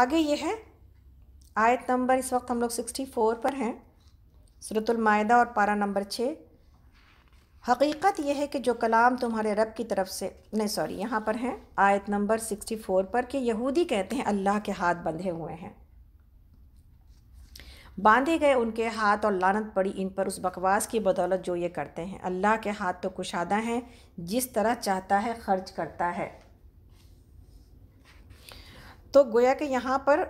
आगे ये है आयत नंबर इस वक्त हम लोग सिक्सटी फ़ोर पर हैं सूरतमायदा और पारा नंबर छः हकीकत यह है कि जो कलाम तुम्हारे रब की तरफ से नहीं सॉरी यहाँ पर हैं आयत नंबर सिक्सटी फ़ोर पर कि यहूदी कहते हैं अल्लाह के हाथ बंधे हुए हैं बांधे गए उनके हाथ और लानत पड़ी इन पर उस बकवास की बदौलत जो ये करते हैं अल्लाह के हाथ तो कुशादा हैं जिस तरह चाहता है खर्च करता है तो गोया कि यहाँ पर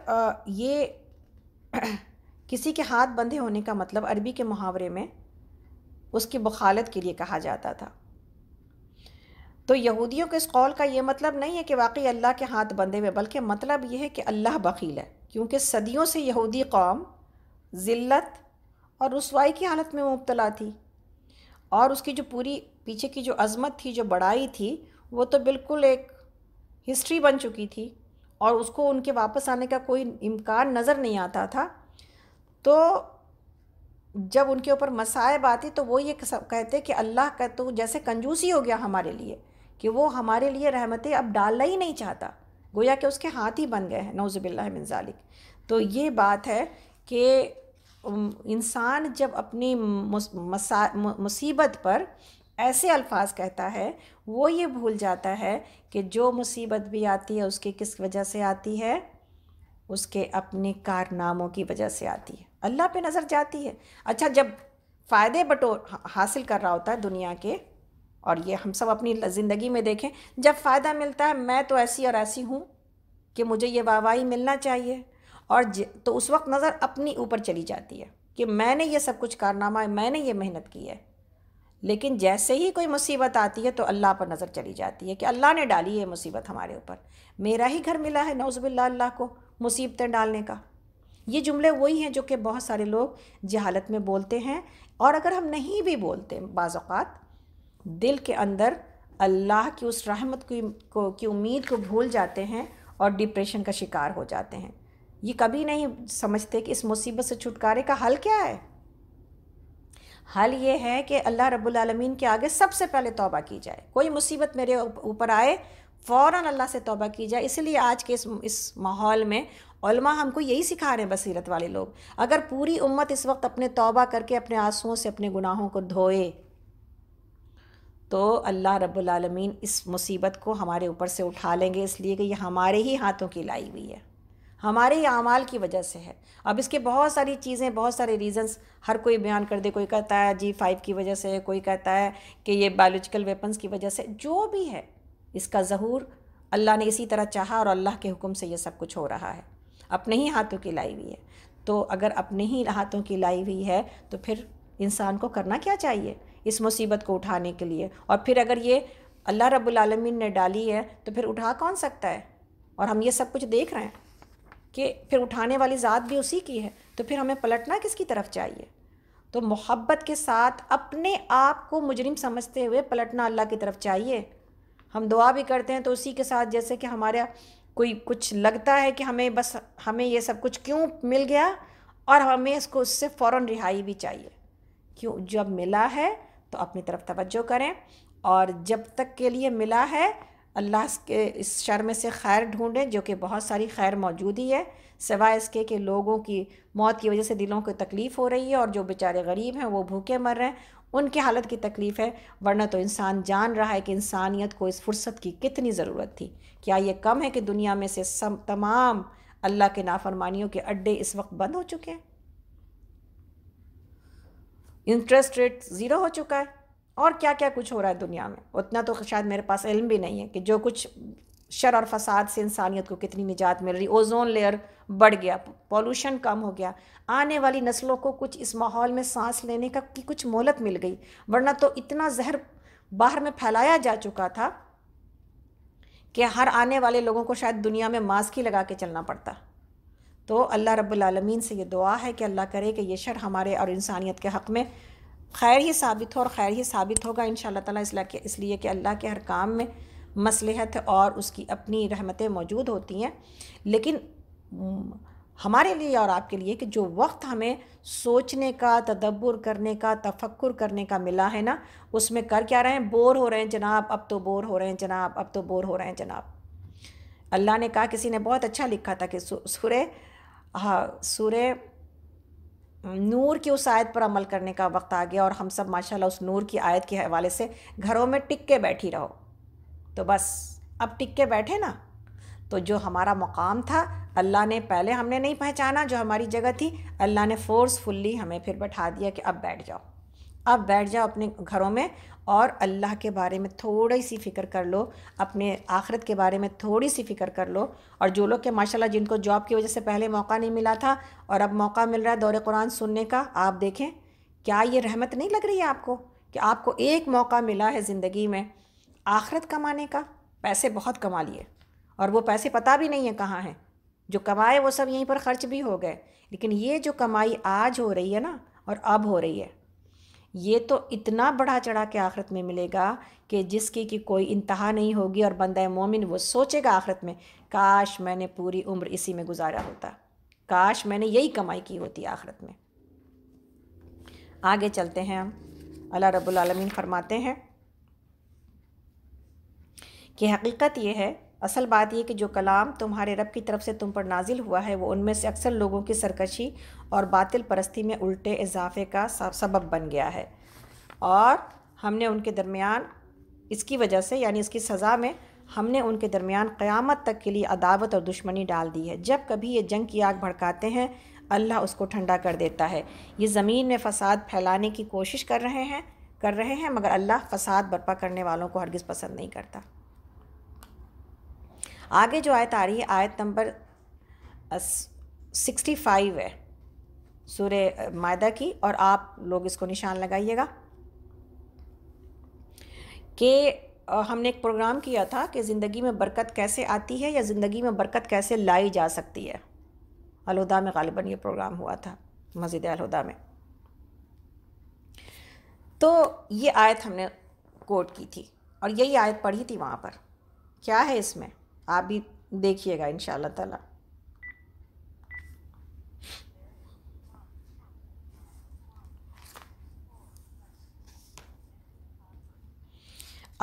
ये किसी के हाथ बंधे होने का मतलब अरबी के मुहावरे में उसकी बखालत के लिए कहा जाता था तो यहूदियों के इस कौल का ये मतलब नहीं है कि वाकई अल्लाह के हाथ बंधे हुए बल्कि मतलब ये है कि अल्लाह बकील है क्योंकि सदियों से यहूदी कौम ज़िल्लत और रसवाई की हालत में मुबतला थी और उसकी जो पूरी पीछे की जो अज़मत थी जो बड़ाई थी वो तो बिल्कुल एक हिस्ट्री बन चुकी थी और उसको उनके वापस आने का कोई इम्कान नज़र नहीं आता था तो जब उनके ऊपर मसायब आती तो वो ये कहते कि अल्लाह का तो जैसे कंजूसी हो गया हमारे लिए कि वो हमारे लिए रहमतें अब डालना ही नहीं चाहता गोया कि उसके हाथ ही बन गए हैं नौज़बिल्ला मिनजालिक तो ये बात है कि इंसान जब अपनी मुसीबत पर ऐसे अल्फाज कहता है वो ये भूल जाता है कि जो मुसीबत भी आती है उसकी किस वजह से आती है उसके अपने कारनामों की वजह से आती है अल्लाह पे नज़र जाती है अच्छा जब फ़ायदे बटोर हासिल कर रहा होता है दुनिया के और ये हम सब अपनी ज़िंदगी में देखें जब फ़ायदा मिलता है मैं तो ऐसी और ऐसी हूँ कि मुझे ये वाहवाही मिलना चाहिए और तो उस वक्त नज़र अपनी ऊपर चली जाती है कि मैंने ये सब कुछ कारनामा है मैंने ये मेहनत की है लेकिन जैसे ही कोई मुसीबत आती है तो अल्लाह पर नज़र चली जाती है कि अल्लाह ने डाली है मुसीबत हमारे ऊपर मेरा ही घर मिला है नौजबिल्ला अल्लाह को मुसीबतें डालने का ये जुमले वही हैं जो कि बहुत सारे लोग जहालत में बोलते हैं और अगर हम नहीं भी बोलते बाज़ात दिल के अंदर अल्लाह की उस रहमत की को की उम्मीद को भूल जाते हैं और डिप्रेशन का शिकार हो जाते हैं ये कभी नहीं समझते कि इस मुसीबत से छुटकारे का हल क्या है हल ये है कि अल्लाह रब्लमीन के आगे सबसे पहले तौबा की जाए कोई मुसीबत मेरे ऊपर आए फ़ौर अल्लाह से तौबा की जाए इसलिए आज के इस इस माहौल में हमको यही सिखा रहे हैं बसीरत वाले लोग अगर पूरी उम्मत इस वक्त अपने तौबा करके अपने आंसुओं से अपने गुनाहों को धोए तो अल्लाह रब्लमीन इस मुसीबत को हमारे ऊपर से उठा लेंगे इसलिए कि ये हमारे ही हाथों की लाई हुई है हमारे अमाल की वजह से है अब इसके बहुत सारी चीज़ें बहुत सारे रीजंस हर कोई बयान कर दे कोई कहता है जी फाइव की वजह से कोई कहता है कि ये बायोलॉजिकल वेपन्स की वजह से जो भी है इसका जहूर अल्लाह ने इसी तरह चाहा और अल्लाह के हुक्म से ये सब कुछ हो रहा है अपने ही हाथों की लाई हुई है तो अगर अपने ही हाथों की लाई हुई है तो फिर इंसान को करना क्या चाहिए इस मुसीबत को उठाने के लिए और फिर अगर ये अल्लाह रब्बुल आलमीन ने डाली है तो फिर उठा कौन सकता है और हम ये सब कुछ देख रहे हैं कि फिर उठाने वाली ज़ात भी उसी की है तो फिर हमें पलटना किसकी तरफ चाहिए तो मोहब्बत के साथ अपने आप को मुजरिम समझते हुए पलटना अल्लाह की तरफ चाहिए हम दुआ भी करते हैं तो उसी के साथ जैसे कि हमारा कोई कुछ लगता है कि हमें बस हमें ये सब कुछ क्यों मिल गया और हमें इसको उससे फ़ौर रिहाई भी चाहिए क्यों जब मिला है तो अपनी तरफ तवज्जो करें और जब तक के लिए मिला है अल्लाह के इस शर में से खैर ढूंढें जो कि बहुत सारी खैर मौजूद ही है सिवाय इसके कि लोगों की मौत की वजह से दिलों को तकलीफ़ हो रही है और जो बेचारे गरीब हैं वो भूखे मर रहे हैं उनकी हालत की तकलीफ़ है वरना तो इंसान जान रहा है कि इंसानियत को इस फुर्सत की कितनी ज़रूरत थी क्या ये कम है कि दुनिया में से सम तमाम अल्लाह के नाफरमानियों के अड्डे इस वक्त बंद हो चुके हैं इंटरेस्ट रेट ज़ीरो हो चुका है और क्या क्या कुछ हो रहा है दुनिया में उतना तो शायद मेरे पास इल्म भी नहीं है कि जो कुछ शर और फसाद से इंसानियत को कितनी निजात मिल रही ओजोन लेयर बढ़ गया पॉल्यूशन कम हो गया आने वाली नस्लों को कुछ इस माहौल में सांस लेने का की कुछ मोहलत मिल गई वरना तो इतना जहर बाहर में फैलाया जा चुका था कि हर आने वाले लोगों को शायद दुनिया में मास्क ही लगा के चलना पड़ता तो अल्लाह रब्बुल रबालमीन से ये दुआ है कि अल्लाह करे कि ये शर हमारे और इंसानियत के हक़ में खैर ही साबित हो और खैर ही साबित होगा इन ताला इसलिए कि अल्लाह के हर काम में मसलहत और उसकी अपनी रहमतें मौजूद होती हैं लेकिन हमारे लिए और आपके लिए कि जो वक्त हमें सोचने का तदब्बर करने का तफक्र करने का मिला है ना उसमें कर क्या रहे हैं बोर हो रहे हैं जनाब अब तो बोर हो रहे हैं जनाब अब तो बोर हो रहे हैं जनाब अल्लाह ने कहा किसी ने बहुत अच्छा लिखा था कि हाँ सुरे नूर की उस आयत पर अमल करने का वक्त आ गया और हम सब माशाल्लाह उस नूर की आयत के हवाले से घरों में टिक के बैठी रहो तो बस अब टिक के बैठे ना तो जो हमारा मुकाम था अल्लाह ने पहले हमने नहीं पहचाना जो हमारी जगह थी अल्लाह ने फ़ोर्सफुल्ली हमें फिर बैठा दिया कि अब बैठ जाओ अब बैठ जाओ अपने घरों में और अल्लाह के बारे में थोड़ी सी फ़िक्र कर लो अपने आखरत के बारे में थोड़ी सी फ़िक्र कर लो और जो लोग के माशाल्लाह जिनको जॉब की वजह से पहले मौका नहीं मिला था और अब मौका मिल रहा है दौरे कुरान सुनने का आप देखें क्या ये रहमत नहीं लग रही है आपको कि आपको एक मौका मिला है ज़िंदगी में आखरत कमाने का पैसे बहुत कमा लिए और वो पैसे पता भी नहीं है कहाँ हैं जो कमाए वो सब यहीं पर ख़र्च भी हो गए लेकिन ये जो कमाई आज हो रही है ना और अब हो रही है ये तो इतना बढ़ा चढ़ा के आखिरत में मिलेगा कि जिसकी कि कोई इंतहा नहीं होगी और बंदा मोमिन वो सोचेगा आखिरत में काश मैंने पूरी उम्र इसी में गुजारा होता काश मैंने यही कमाई की होती आखिरत में आगे चलते हैं हम अल्लाह रब्बुल फरमाते हैं कि हकीकत यह है असल बात यह कि जो कलाम तुम्हारे रब की तरफ से तुम पर नाजिल हुआ है वो उनमें से अक्सर लोगों की सरकशी और बातिल परस्ती में उल्टे इजाफे का सबब बन गया है और हमने उनके दरमियान इसकी वजह से यानी इसकी सज़ा में हमने उनके दरमियान क़यामत तक के लिए अदावत और दुश्मनी डाल दी है जब कभी ये जंग की आग भड़काते हैं अल्लाह उसको ठंडा कर देता है ये ज़मीन में फ़साद फैलाने की कोशिश कर रहे हैं कर रहे हैं मगर अल्लाह फ़साद बर्पा करने वालों को हरगिज़ पसंद नहीं करता आगे जो आयत आ रही है आयत नंबर सिक्सटी फाइव है सूर्य मायदा की और आप लोग इसको निशान लगाइएगा कि हमने एक प्रोग्राम किया था कि ज़िंदगी में बरकत कैसे आती है या ज़िंदगी में बरकत कैसे लाई जा सकती है अलहदा में गालिबा ये प्रोग्राम हुआ था मस्जिद अलहदा में तो ये आयत हमने कोट की थी और यही आयत पढ़ी थी वहाँ पर क्या है इसमें आप भी देखिएगा इन ताला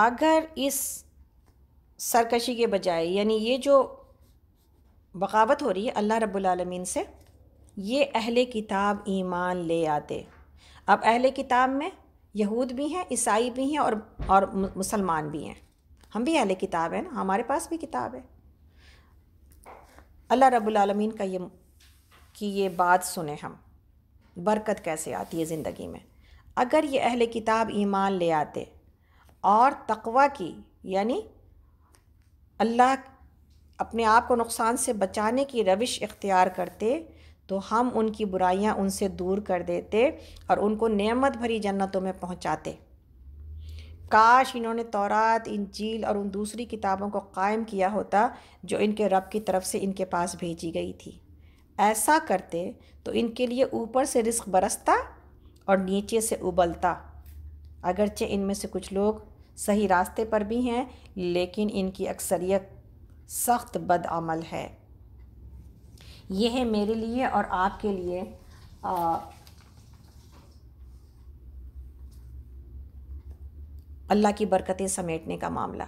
अगर इस सरकशी के बजाय यानी ये जो बगावत हो रही है अल्लाह रब्बुल से ये अहले किताब ईमान ले आते अब अहले किताब में यहूद भी हैं ईसाई भी हैं और और मुसलमान भी हैं हम भी अहले किताब हैं ना हमारे पास भी किताब है अल्लाह रब्बुल रबालमीन का ये कि ये बात सुने हम बरकत कैसे आती है ज़िंदगी में अगर ये अहले किताब ईमान ले आते और तकवा की यानी अल्लाह अपने आप को नुकसान से बचाने की रविश इख्तियार करते तो हम उनकी बुराइयां उनसे दूर कर देते और उनको नेमत भरी जन्नतों में पहुंचाते काश इन्होंने तौरात इंजील और उन दूसरी किताबों को कायम किया होता जो इनके रब की तरफ से इनके पास भेजी गई थी ऐसा करते तो इनके लिए ऊपर से रिस्क बरसता और नीचे से उबलता अगरचे इनमें से कुछ लोग सही रास्ते पर भी हैं लेकिन इनकी अक्सरियत सख्त बदअमल है यह है मेरे लिए और आपके लिए आ, अल्लाह की बरकतें समेटने का मामला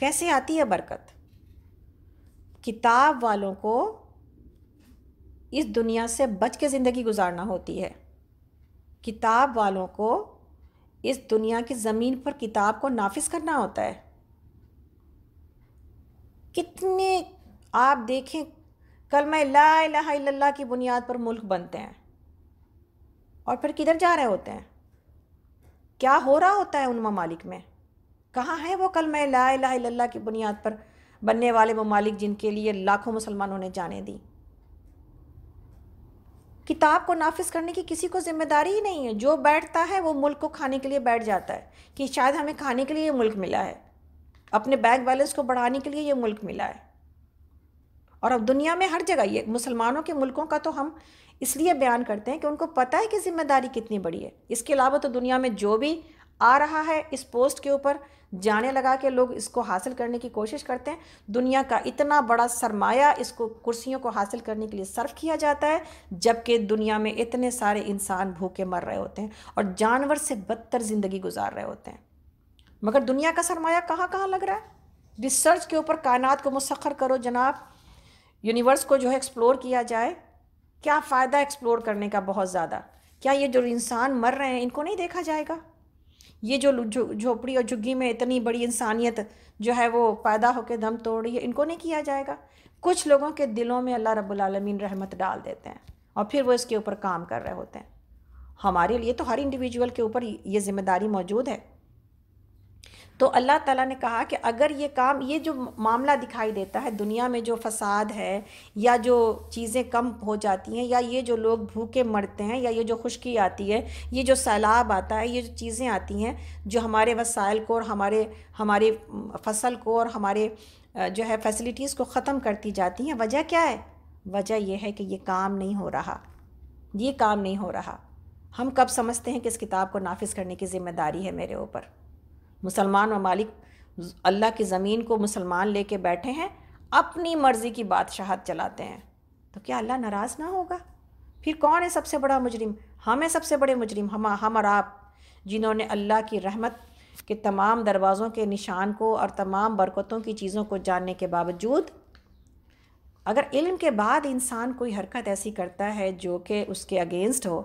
कैसे आती है बरकत किताब वालों को इस दुनिया से बच के ज़िंदगी गुजारना होती है किताब वालों को इस दुनिया की ज़मीन पर किताब को नाफिज करना होता है कितने आप देखें कल मैं ला इलाहा की बुनियाद पर मुल्क बनते हैं और फिर किधर जा रहे होते हैं क्या हो रहा होता है उन ममालिक में कहाँ हैं वो कल मैं ला ला की बुनियाद पर बनने वाले ममालिक जिनके लिए लाखों मुसलमानों ने जाने दी किताब को नाफिज करने की किसी को जिम्मेदारी ही नहीं है जो बैठता है वो मुल्क को खाने के लिए बैठ जाता है कि शायद हमें खाने के लिए ये मुल्क मिला है अपने बैंक बैलेंस को बढ़ाने के लिए ये मुल्क मिला है और अब दुनिया में हर जगह ये मुसलमानों के मुल्कों का तो हम इसलिए बयान करते हैं कि उनको पता है कि जिम्मेदारी कितनी बड़ी है इसके अलावा तो दुनिया में जो भी आ रहा है इस पोस्ट के ऊपर जाने लगा के लोग इसको हासिल करने की कोशिश करते हैं दुनिया का इतना बड़ा सरमाया इसको कुर्सियों को हासिल करने के लिए सर्व किया जाता है जबकि दुनिया में इतने सारे इंसान भूखे मर रहे होते हैं और जानवर से बदतर ज़िंदगी गुजार रहे होते हैं मगर दुनिया का सरमाया कहाँ कहाँ लग रहा है रिसर्च के ऊपर कायनात को मुसखर करो जनाब यूनिवर्स को जो है एक्सप्लोर किया जाए क्या फ़ायदा एक्सप्लोर करने का बहुत ज़्यादा क्या ये जो इंसान मर रहे हैं इनको नहीं देखा जाएगा ये जो झोपड़ी और झुग्गी में इतनी बड़ी इंसानियत जो है वो पैदा होकर दम तोड़ रही है इनको नहीं किया जाएगा कुछ लोगों के दिलों में अल्लाह रब्लमिन रहमत डाल देते हैं और फिर वो इसके ऊपर काम कर रहे होते हैं हमारे लिए तो हर इंडिविजुअल के ऊपर ये जिम्मेदारी मौजूद है तो अल्लाह ताला ने कहा कि अगर ये काम ये जो मामला दिखाई देता है दुनिया में जो फसाद है या जो चीज़ें कम हो जाती हैं या ये जो लोग भूखे मरते हैं या ये जो खुश्की आती है ये जो सैलाब आता है ये जो चीज़ें आती हैं जो हमारे वसाइल को और हमारे हमारे फसल को और हमारे जो है फैसिलिटीज़ को ख़त्म करती जाती हैं वजह क्या है वजह यह है कि ये काम नहीं हो रहा ये काम नहीं हो रहा हम कब समझते हैं कि इस किताब को नाफिज करने की ज़िम्मेदारी है मेरे ऊपर मुसलमान ममालिक अल्लाह की ज़मीन को मुसलमान लेके बैठे हैं अपनी मर्ज़ी की बादशाहत चलाते हैं तो क्या अल्लाह नाराज़ ना होगा फिर कौन है सबसे बड़ा मुजरिम हम हैं सबसे बड़े मुजरिम हम हम और आप जिन्होंने अल्लाह की रहमत के तमाम दरवाज़ों के निशान को और तमाम बरकतों की चीज़ों को जानने के बावजूद अगर इल्म के बाद इंसान कोई हरकत ऐसी करता है जो कि उसके अगेंस्ट हो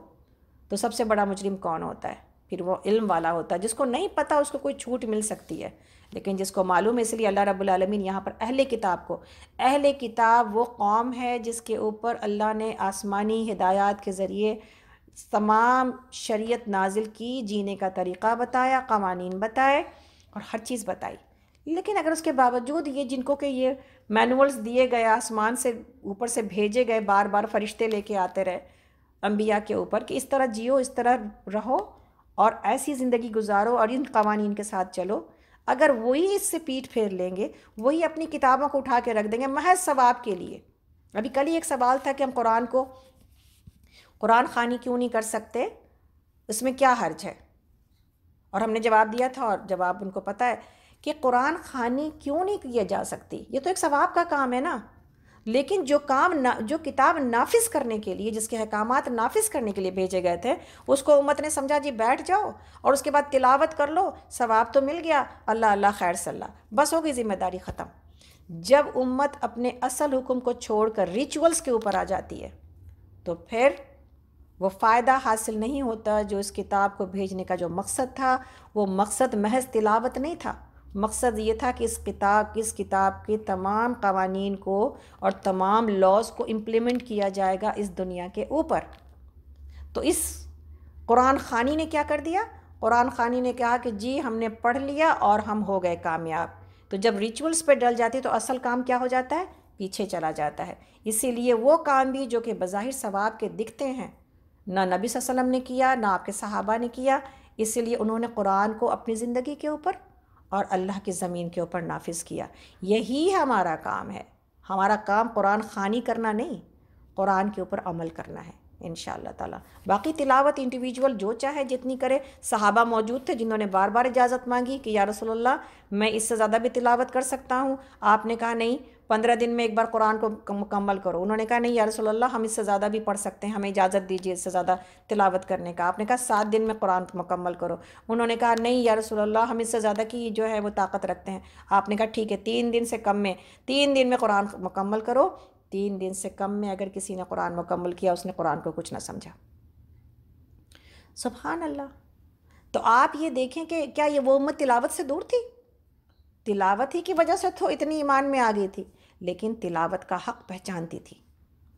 तो सबसे बड़ा मुजरिम कौन होता है फिर वो इल्म वाला होता है जिसको नहीं पता उसको कोई छूट मिल सकती है लेकिन जिसको मालूम है इसलिए अल्लाह रब्बुल रबालमीन यहाँ पर अहले किताब को अहले किताब वो कौम है जिसके ऊपर अल्लाह ने आसमानी हिदायत के ज़रिए तमाम शरीयत नाजिल की जीने का तरीक़ा बताया कवानीन बताए और हर चीज़ बताई लेकिन अगर उसके बावजूद ये जिनको के ये मैनुअल्स दिए गए आसमान से ऊपर से भेजे गए बार बार फरिश्ते लेके आते रहे अम्बिया के ऊपर कि इस तरह जियो इस तरह रहो और ऐसी ज़िंदगी गुजारो और इन कवानीन के साथ चलो अगर वही इससे पीठ फेर लेंगे वही अपनी किताबों को उठा के रख देंगे महज सवाब के लिए अभी कल ही एक सवाल था कि हम कुरान को कुरान खानी क्यों नहीं कर सकते उसमें क्या हर्ज है और हमने जवाब दिया था और जवाब उनको पता है कि कुरान खानी क्यों नहीं किया जा सकती ये तो एक सवाब का काम है ना लेकिन जो काम ना जो किताब नाफिज करने के लिए जिसके अहकाम नाफिज करने के लिए भेजे गए थे उसको उम्मत ने समझा जी बैठ जाओ और उसके बाद तिलावत कर लो सवाब तो मिल गया अल्लाह अल्लाह खैर सल्ला बस होगी ज़िम्मेदारी ख़त्म जब उम्मत अपने असल हुक्म को छोड़ कर रिचुअल्स के ऊपर आ जाती है तो फिर वो फ़ायदा हासिल नहीं होता जो इस किताब को भेजने का जो मकसद था वो मकसद महज तिलावत नहीं था मकसद ये था कि इस किताब इस किताब के तमाम कवानीन को और तमाम लॉज को इम्प्लीमेंट किया जाएगा इस दुनिया के ऊपर तो इस कुरान खानी ने क्या कर दिया कुरान खानी ने कहा कि जी हमने पढ़ लिया और हम हो गए कामयाब तो जब रिचुअल्स पे डल जाती तो असल काम क्या हो जाता है पीछे चला जाता है इसीलिए वो काम भी जो कि बज़ाहिर सवाब के दिखते हैं ना नबी वसम ने किया ना आपके सहाबा ने किया इसीलिए उन्होंने कुरान को अपनी ज़िंदगी के ऊपर और अल्लाह की ज़मीन के ऊपर नाफिज किया यही हमारा काम है हमारा काम कुरान खानी करना नहीं कुरान के ऊपर अमल करना है इन ताला बाकी तिलावत इंडिविजुअल जो चाहे जितनी करे सहाबा मौजूद थे जिन्होंने बार बार इजाज़त मांगी कि या रसोल्ला मैं इससे ज़्यादा भी तिलावत कर सकता हूँ आपने कहा नहीं पंद्रह दिन में एक बार कुरान को मुकम्मल करो उन्होंने कहा नहीं यार रसोल्ला हम इससे ज़्यादा भी पढ़ सकते हैं हमें इजाज़त दीजिए इससे ज़्यादा तिलावत करने का आपने कहा सात दिन में कुरान मुकम्मल करो उन्होंने कहा नहीं यार रसोल्ला हम इससे ज़्यादा की जो है वो ताकत रखते हैं आपने कहा ठीक है तीन दिन से कम में तीन दिन में कुरान मुकम्मल करो तीन दिन से कम में अगर किसी ने कुरान मुकम्मल किया उसने कुरान को कुछ ना समझा सुबहान अल्लाह तो आप ये देखें कि क्या ये वो उम्मत तिलावत से दूर थी तिलावत ही की वजह से तो इतनी ईमान में आ गई थी लेकिन तिलावत का हक़ पहचानती थी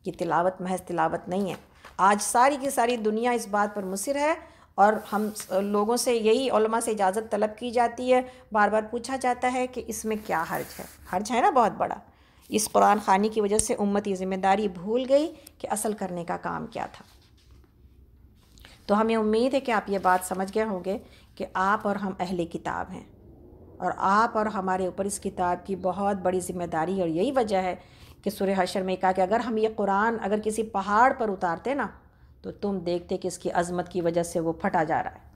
कि तिलावत महज तिलावत नहीं है आज सारी की सारी दुनिया इस बात पर मुसर है और हम लोगों से यही उलमा से इजाज़त तलब की जाती है बार बार पूछा जाता है कि इसमें क्या हर्ज है हर्ज है ना बहुत बड़ा इस कुरान खानी की वजह से उम्मत ये ज़िम्मेदारी भूल गई कि असल करने का काम क्या था तो हमें उम्मीद है कि आप ये बात समझ गए होंगे कि आप और हम अहले किताब हैं और आप और हमारे ऊपर इस किताब की बहुत बड़ी जिम्मेदारी और यही वजह है कि सुरह हशर में कहा कि अगर हम ये कुरान अगर किसी पहाड़ पर उतारते ना तो तुम देखते कि इसकी अज़मत की वजह से वो फटा जा रहा है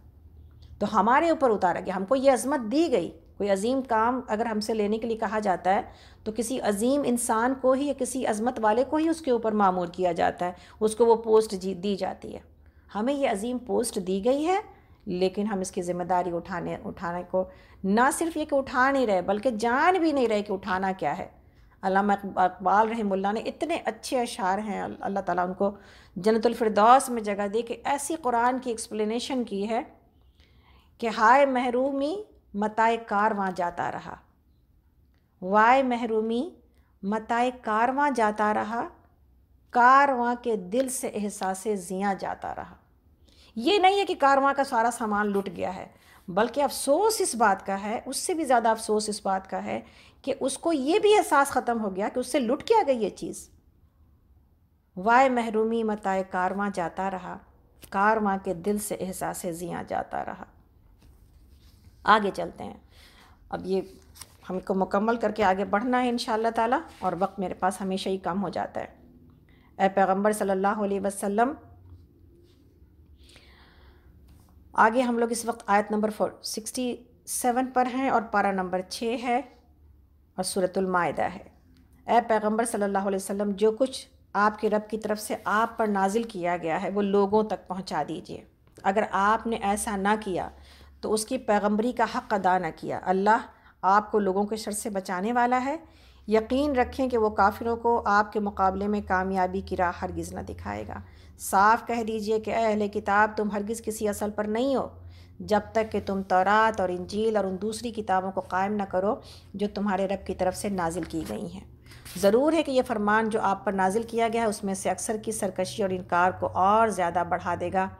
तो हमारे ऊपर उतारा गया हमको ये अज़मत दी गई कोई अजीम काम अगर हमसे लेने के लिए कहा जाता है तो किसी अजीम इंसान को ही या किसी अजमत वाले को ही उसके ऊपर मामूर किया जाता है उसको वो पोस्ट दी जाती है हमें ये अजीम पोस्ट दी गई है लेकिन हम इसकी ज़िम्मेदारी उठाने उठाने को ना सिर्फ ये कि उठा नहीं रहे बल्कि जान भी नहीं रहे कि उठाना क्या है अलामा इकबाल रहमुल्ला ने इतने अच्छे अशार हैं अल्लाह ताला उनको जन्नतफरदौस में जगह दी कि ऐसी कुरान की एक्सप्लेनेशन की है कि हाय महरूमी मताए कारवां जाता रहा वाय महरूमी मताए कारवां जाता रहा कारवां के दिल से एहसास ज़ियाँ जाता रहा ये नहीं है कि कारवां का सारा सामान लुट गया है बल्कि अफसोस इस बात का है उससे भी ज़्यादा अफसोस इस बात का है कि उसको ये भी एहसास ख़त्म हो गया कि उससे लुट किया गई ये चीज़ वाय महरूमी मताए कारवां जाता रहा कारवां के दिल से एहसास जियाँ जाता रहा आगे चलते हैं अब ये हमको मुकम्मल करके आगे बढ़ना है इन ताला और वक्त मेरे पास हमेशा ही कम हो जाता है ए पैगम्बर सल्लल्लाहु अलैहि वसल्लम आगे हम लोग इस वक्त आयत नंबर फोर सिक्सटी सेवन पर हैं और पारा नंबर छः है और सूरतुलमादा है ए पैगम्बर सल्ला वसम जो कुछ आपके रब की तरफ से आप पर नाजिल किया गया है वो लोगों तक पहुँचा दीजिए अगर आपने ऐसा ना किया तो उसकी पैगम्बरी का हक़ अदा ना किया अल्लाह आपको लोगों के शर से बचाने वाला है यकीन रखें कि वो काफिरों को आपके मुकाबले में कामयाबी की राह हरगिज़ ना दिखाएगा साफ कह दीजिए कि अहले किताब तुम हरगिज़ किसी असल पर नहीं हो जब तक कि तुम तौरात और इंजील और उन दूसरी किताबों को कायम ना करो जो तुम्हारे रब की तरफ से नाजिल की गई हैं ज़रूर है कि यह फरमान जो आप पर नाजिल किया गया है उसमें से अक्सर की सरकशी और इनकार को और ज़्यादा बढ़ा देगा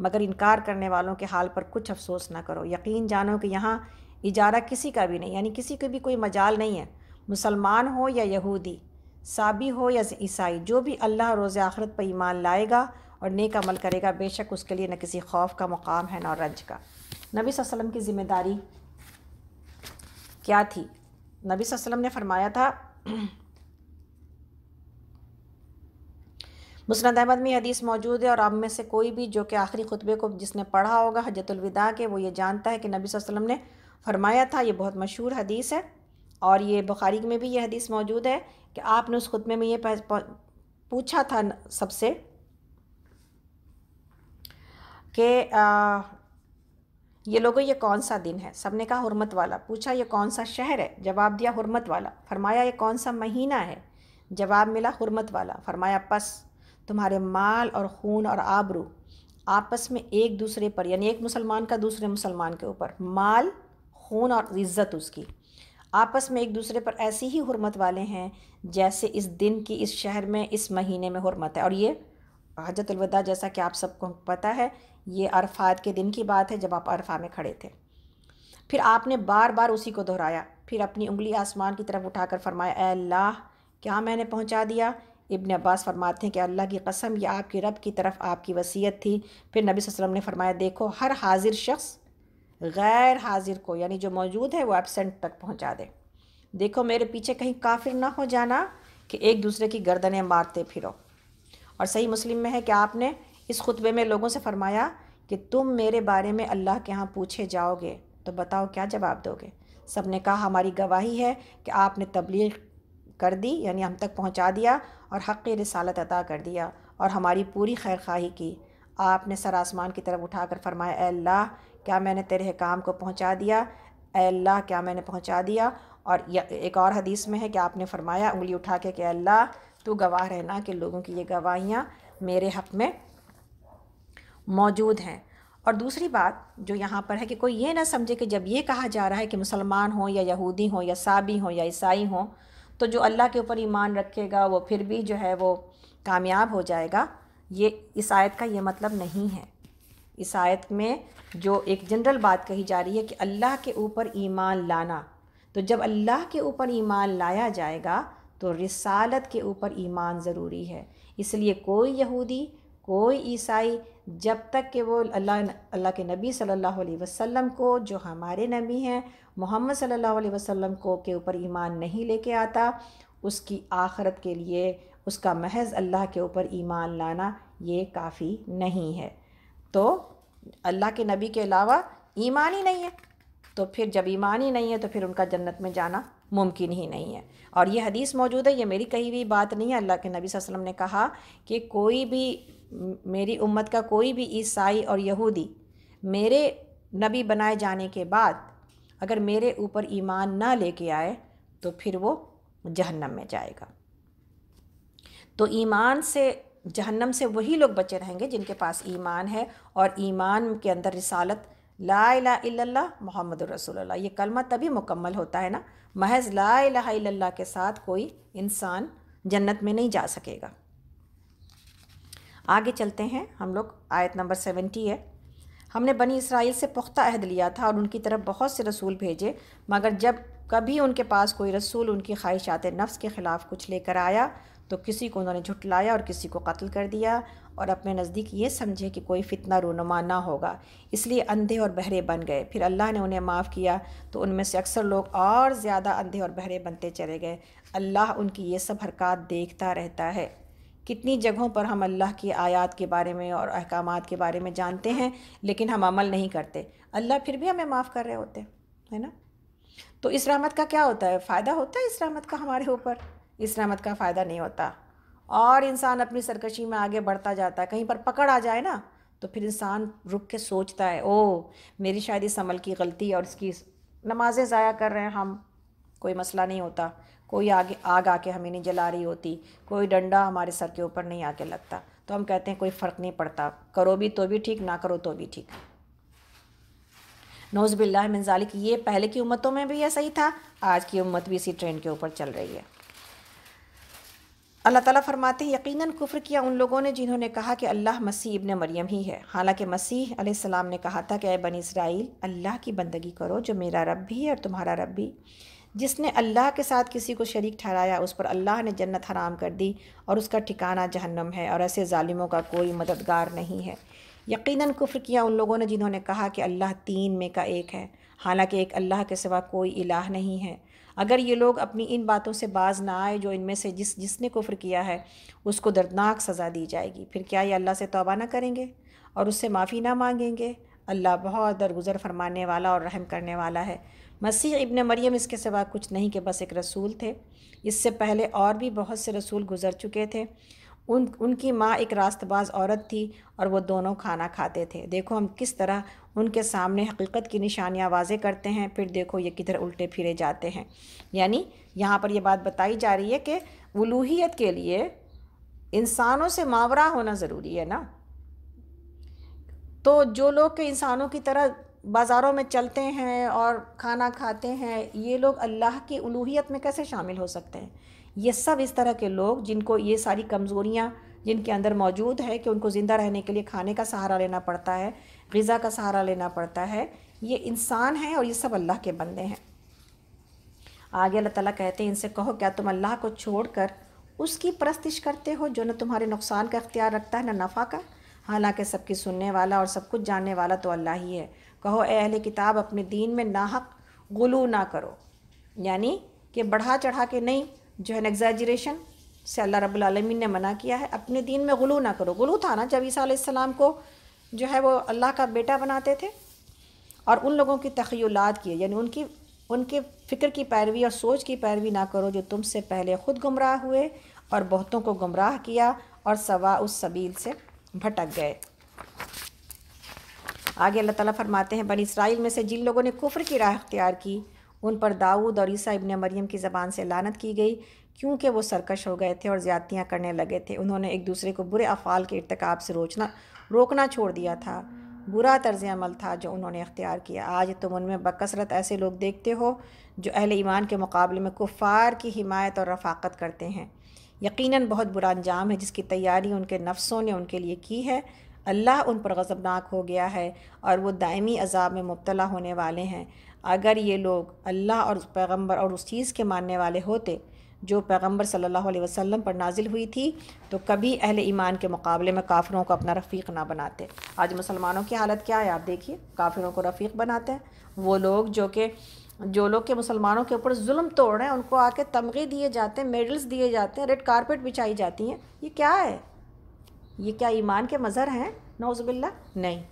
मगर इनकार करने वालों के हाल पर कुछ अफसोस ना करो यकीन जानो कि यहाँ इजारा किसी का भी नहीं यानी किसी को भी कोई मजाल नहीं है मुसलमान हो या यहूदी साबी हो या ईसाई जो भी अल्लाह रोज़ आखरत पर ईमान लाएगा और नेक अमल करेगा बेशक उसके लिए न किसी खौफ का मुकाम है ना रंज का नबी वसल्लम की ज़िम्मेदारी क्या थी नबी वसल्लम ने फरमाया था मुस्ंद अहमद में हदीस मौजूद है और अब में से कोई भी जो कि आखिरी खुतबे को जिसने पढ़ा होगा हजतुलविदा के वो ये जानता है कि नबी वसम ने फरमाया था ये बहुत मशहूर हदीस है और ये बुखारी में भी ये हदीस मौजूद है कि आपने उस खुतबे में ये पूछा था सबसे कि ये लोगों ये कौन सा दिन है सब ने कहा हरमत वाला पूछा ये कौन सा शहर है जवाब दिया हरमत वाला फरमाया ये कौन सा महीना है जवाब मिला हरमत वाला फरमाया पस तुम्हारे माल और खून और आबरू आपस में एक दूसरे पर यानी एक मुसलमान का दूसरे मुसलमान के ऊपर माल खून और इज़्ज़त उसकी आपस में एक दूसरे पर ऐसी ही हरमत वाले हैं जैसे इस दिन की इस शहर में इस महीने में हरमत है और ये हजरतलवदा जैसा कि आप सबको पता है ये अरफात के दिन की बात है जब आप अरफा में खड़े थे फिर आपने बार बार उसी को दोहराया फिर अपनी उंगली आसमान की तरफ उठाकर फरमाया अल्लाह क्या मैंने पहुंचा दिया इबन अब्बास फरमाते हैं कि अल्लाह की कसम यह आपके रब की तरफ आपकी वसीयत थी फिर नबी वसल्लम ने फरमाया देखो हर हाजिर शख्स गैर हाजिर को यानी जो मौजूद है वो एबसेंट तक पहुंचा दे देखो मेरे पीछे कहीं काफिर ना हो जाना कि एक दूसरे की गर्दनें मारते फिरो और सही मुस्लिम में है कि आपने इस खुतबे में लोगों से फरमाया कि तुम मेरे बारे में अल्लाह के यहाँ पूछे जाओगे तो बताओ क्या जवाब दोगे सब ने कहा हमारी गवाही है कि आपने तबलीग कर दी यानी हम तक पहुँचा दिया और हक़ रसालत अदा कर दिया और हमारी पूरी खैर खाही की आपने सर आसमान की तरफ उठा कर फरमाया अल्लाह क्या मैंने तेरे काम को पहुँचा दिया अल्लाह क्या मैंने पहुँचा दिया और एक और हदीस में है कि आपने फरमाया उंगली उठा के कि अल्लाह तो गवाह रहना कि लोगों की ये गवाहियाँ मेरे हक़ में मौजूद हैं और दूसरी बात जो यहाँ पर है कि कोई ये ना समझे कि जब ये कहा जा रहा है कि मुसलमान हो या यहूदी हो या साबी हो या ईसाई हो तो जो अल्लाह के ऊपर ईमान रखेगा वो फिर भी जो है वो कामयाब हो जाएगा ये इस आयत का ये मतलब नहीं है इस आयत में जो एक जनरल बात कही जा रही है कि अल्लाह के ऊपर ईमान लाना तो जब अल्लाह के ऊपर ईमान लाया जाएगा तो रिसालत के ऊपर ईमान ज़रूरी है इसलिए कोई यहूदी कोई ईसाई जब तक कि वो अल्लाह अल्लाह के नबी सल्लल्लाहु अलैहि वसल्लम को जो हमारे नबी हैं मोहम्मद सल्लल्लाहु अलैहि वसल्लम को के ऊपर ईमान नहीं लेके आता उसकी आखरत के लिए उसका महज अल्लाह के ऊपर ईमान लाना ये काफ़ी नहीं है तो अल्लाह के नबी के अलावा ईमान ही नहीं है तो फिर जब ईमान ही नहीं है तो फिर उनका जन्नत में जाना मुमकिन ही नहीं है और ये हदीस मौजूद है ये मेरी कही हुई बात नहीं है अल्लाह के नबी वसल्लम ने कहा कि कोई भी मेरी उम्मत का कोई भी ईसाई और यहूदी मेरे नबी बनाए जाने के बाद अगर मेरे ऊपर ईमान ना लेके आए तो फिर वो जहन्नम में जाएगा तो ईमान से जहन्नम से वही लोग बचे रहेंगे जिनके पास ईमान है और ईमान के अंदर रिसालत ला इला मोहम्मद रसूल ये कलमा तभी मुकम्मल होता है ना महज ला ला के साथ कोई इंसान जन्नत में नहीं जा सकेगा आगे चलते हैं हम लोग आयत नंबर सेवेंटी है हमने बनी इसराइल से पुख्ता अहद लिया था और उनकी तरफ बहुत से रसूल भेजे मगर जब कभी उनके पास कोई रसूल उनकी ख्वाहिशात नफ्स के ख़िलाफ़ कुछ लेकर आया तो किसी को उन्होंने झुटलाया और किसी को कत्ल कर दिया और अपने नज़दीक ये समझे कि कोई फितना रूनुमा ना होगा इसलिए अंधे और बहरे बन गए फिर अल्लाह ने उन्हें माफ़ किया तो उनमें से अक्सर लोग और ज़्यादा अंधे और बहरे बनते चले गए अल्लाह उनकी ये सब हरकत देखता रहता है कितनी जगहों पर हम अल्लाह की आयात के बारे में और अहकाम के बारे में जानते हैं लेकिन हम अमल नहीं करते अल्लाह फिर भी हमें माफ़ कर रहे होते हैं ना तो इस रहमत का क्या होता है फ़ायदा होता है इस रहमत का हमारे ऊपर इस रहमत का फ़ायदा नहीं होता और इंसान अपनी सरकशी में आगे बढ़ता जाता है कहीं पर पकड़ आ जाए ना तो फिर इंसान रुक के सोचता है ओ मेरी शायद इस अमल की गलती और इसकी नमाज़ें ज़ाया कर रहे हैं हम कोई मसला नहीं होता कोई आगे आग आके हमें नहीं जला रही होती कोई डंडा हमारे सर के ऊपर नहीं आके लगता तो हम कहते हैं कोई फ़र्क नहीं पड़ता करो भी तो भी ठीक ना करो तो भी ठीक नौज़बिल्ला मिनजालिक ये पहले की उम्मतों में भी ऐसा ही था आज की उम्मत भी इसी ट्रेंड के ऊपर चल रही है अल्लाह ताला फरमाते हैं यकीनन कुफ्र किया उन लोगों ने जिन्होंने कहा कि अल्लाह मसीह इब्न मरियम ही है हालांकि मसीह अलैहिस्सलाम ने कहा था कि अय बन इसराइल अल्लाह की बंदगी करो जो मेरा रब भी है और तुम्हारा रब भी जिसने अल्लाह के साथ किसी को शरीक ठहराया उस पर अल्लाह ने जन्नत हराम कर दी और उसका ठिकाना जहन्नम है और ऐसे ालिमों का कोई मददगार नहीं है यकीनन कुफ्र किया उन लोगों ने जिन्होंने कहा कि अल्लाह तीन में का एक है हालांकि एक अल्लाह के सिवा कोई इलाह नहीं है अगर ये लोग अपनी इन बातों से बाज ना आए जो इनमें से जिस जिसने कुफ्र किया है उसको दर्दनाक सज़ा दी जाएगी फिर क्या ये अल्लाह से तोबा ना करेंगे और उससे माफ़ी ना मांगेंगे अल्लाह बहुत दरगुजर फरमाने वाला और रहम करने वाला है मसीह इब्न मरियम इसके सिवा कुछ नहीं के बस एक रसूल थे इससे पहले और भी बहुत से रसूल गुज़र चुके थे उन उनकी माँ एक रास्तबाज औरत थी और वो दोनों खाना खाते थे देखो हम किस तरह उनके सामने हकीकत की निशानियाँ वाजे करते हैं फिर देखो ये किधर उल्टे फिरे जाते हैं यानी यहाँ पर यह बात बताई जा रही है कि वलूहीत के लिए इंसानों से मावरा होना ज़रूरी है ना तो जो लोग के इंसानों की तरह बाज़ारों में चलते हैं और खाना खाते हैं ये लोग अल्लाह की उलूहियत में कैसे शामिल हो सकते हैं ये सब इस तरह के लोग जिनको ये सारी कमज़ोरियाँ जिनके अंदर मौजूद है कि उनको ज़िंदा रहने के लिए खाने का सहारा लेना पड़ता है गज़ा का सहारा लेना पड़ता है ये इंसान हैं और ये सब अल्लाह के बंदे हैं आगे अल्लाह ताला कहते हैं इनसे कहो क्या तुम अल्लाह को छोड़कर उसकी परस्तिश करते हो जो न तुम्हारे नुकसान का अख्तियार रखता है ना नफ़ा का हालांकि सबकी सुनने वाला और सब कुछ जानने वाला तो अल्लाह ही है कहो ए अहल किताब अपने दीन में नाहक गुलू ना करो यानी कि बढ़ा चढ़ा के नहीं जो है एग्जैजरेशन से अल्लाह रब्लमिन रबालमीन ने मना किया है अपने दीन में गलू ना करो गलू था ना जब ईसा को जो है वो अल्लाह का बेटा बनाते थे और उन लोगों की तखीलात किए यानी उनकी उनके फ़िक्र की पैरवी और सोच की पैरवी ना करो जो तुमसे पहले ख़ुद गुमराह हुए और बहुतों को गुमराह किया और सवा उस सबील से भटक गए आगे अल्लाह ताला फरमाते हैं बनी इसराइल में से जिन लोगों ने कुफर की राह अख्तियार की उन पर दाऊद और ईसा इबन मरियम की ज़बान से लानत की गई क्योंकि वो सरकश हो गए थे और ज़्यादतियाँ करने लगे थे उन्होंने एक दूसरे को बुरे अफ़ाल के इरतकाब से रोचना रोकना छोड़ दिया था बुरा तर्ज अमल था जो उन्होंने अख्तियार किया आज तुम उनमें बकसरत ऐसे लोग देखते हो जो अहल ईमान के मुकाबले में कुफ़ार की हिमायत और रफाकत करते हैं यकीनन बहुत बुरा अंजाम है जिसकी तैयारी उनके नफ्सों ने उनके लिए की है अल्लाह उन पर गज़बनाक हो गया है और वो दायमी अजाब में मुबतला होने वाले हैं अगर ये लोग अल्लाह और पैगंबर और उस चीज़ के मानने वाले होते जो पैगंबर सल्लल्लाहु अलैहि वसल्लम पर नाजिल हुई थी तो कभी अहल ईमान के मुकाबले में काफिरों को अपना रफ़ीक ना बनाते आज मुसलमानों की हालत क्या है आप देखिए काफिरों को रफ़ीक बनाते हैं वो लोग जो कि जो लोग के मुसलमानों के ऊपर जुल्म तोड़ रहे हैं उनको आके तमगे दिए जाते हैं मेडल्स दिए जाते हैं रेड कारपेट बिछाई जाती हैं ये क्या है ये क्या ईमान के मज़हर हैं नौजबिल्ला नहीं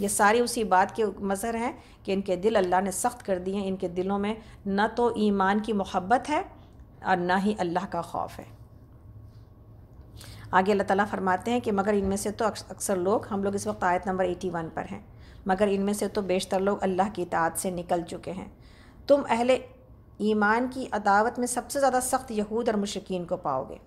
ये सारी उसी बात के मज़र हैं कि इनके दिल अल्लाह ने सख्त कर दिए हैं इनके दिलों में न तो ईमान की मोहब्बत है और ना ही अल्लाह का खौफ है आगे अल्लाह ताला फरमाते हैं कि मगर इनमें से तो अक्सर लोग हम लोग इस वक्त आयत नंबर एटी वन पर हैं मगर इनमें से तो बेशतर लोग अल्लाह की इतात से निकल चुके हैं तुम अहले ईमान की अदावत में सबसे ज़्यादा सख्त यहूद और मशरकिन को पाओगे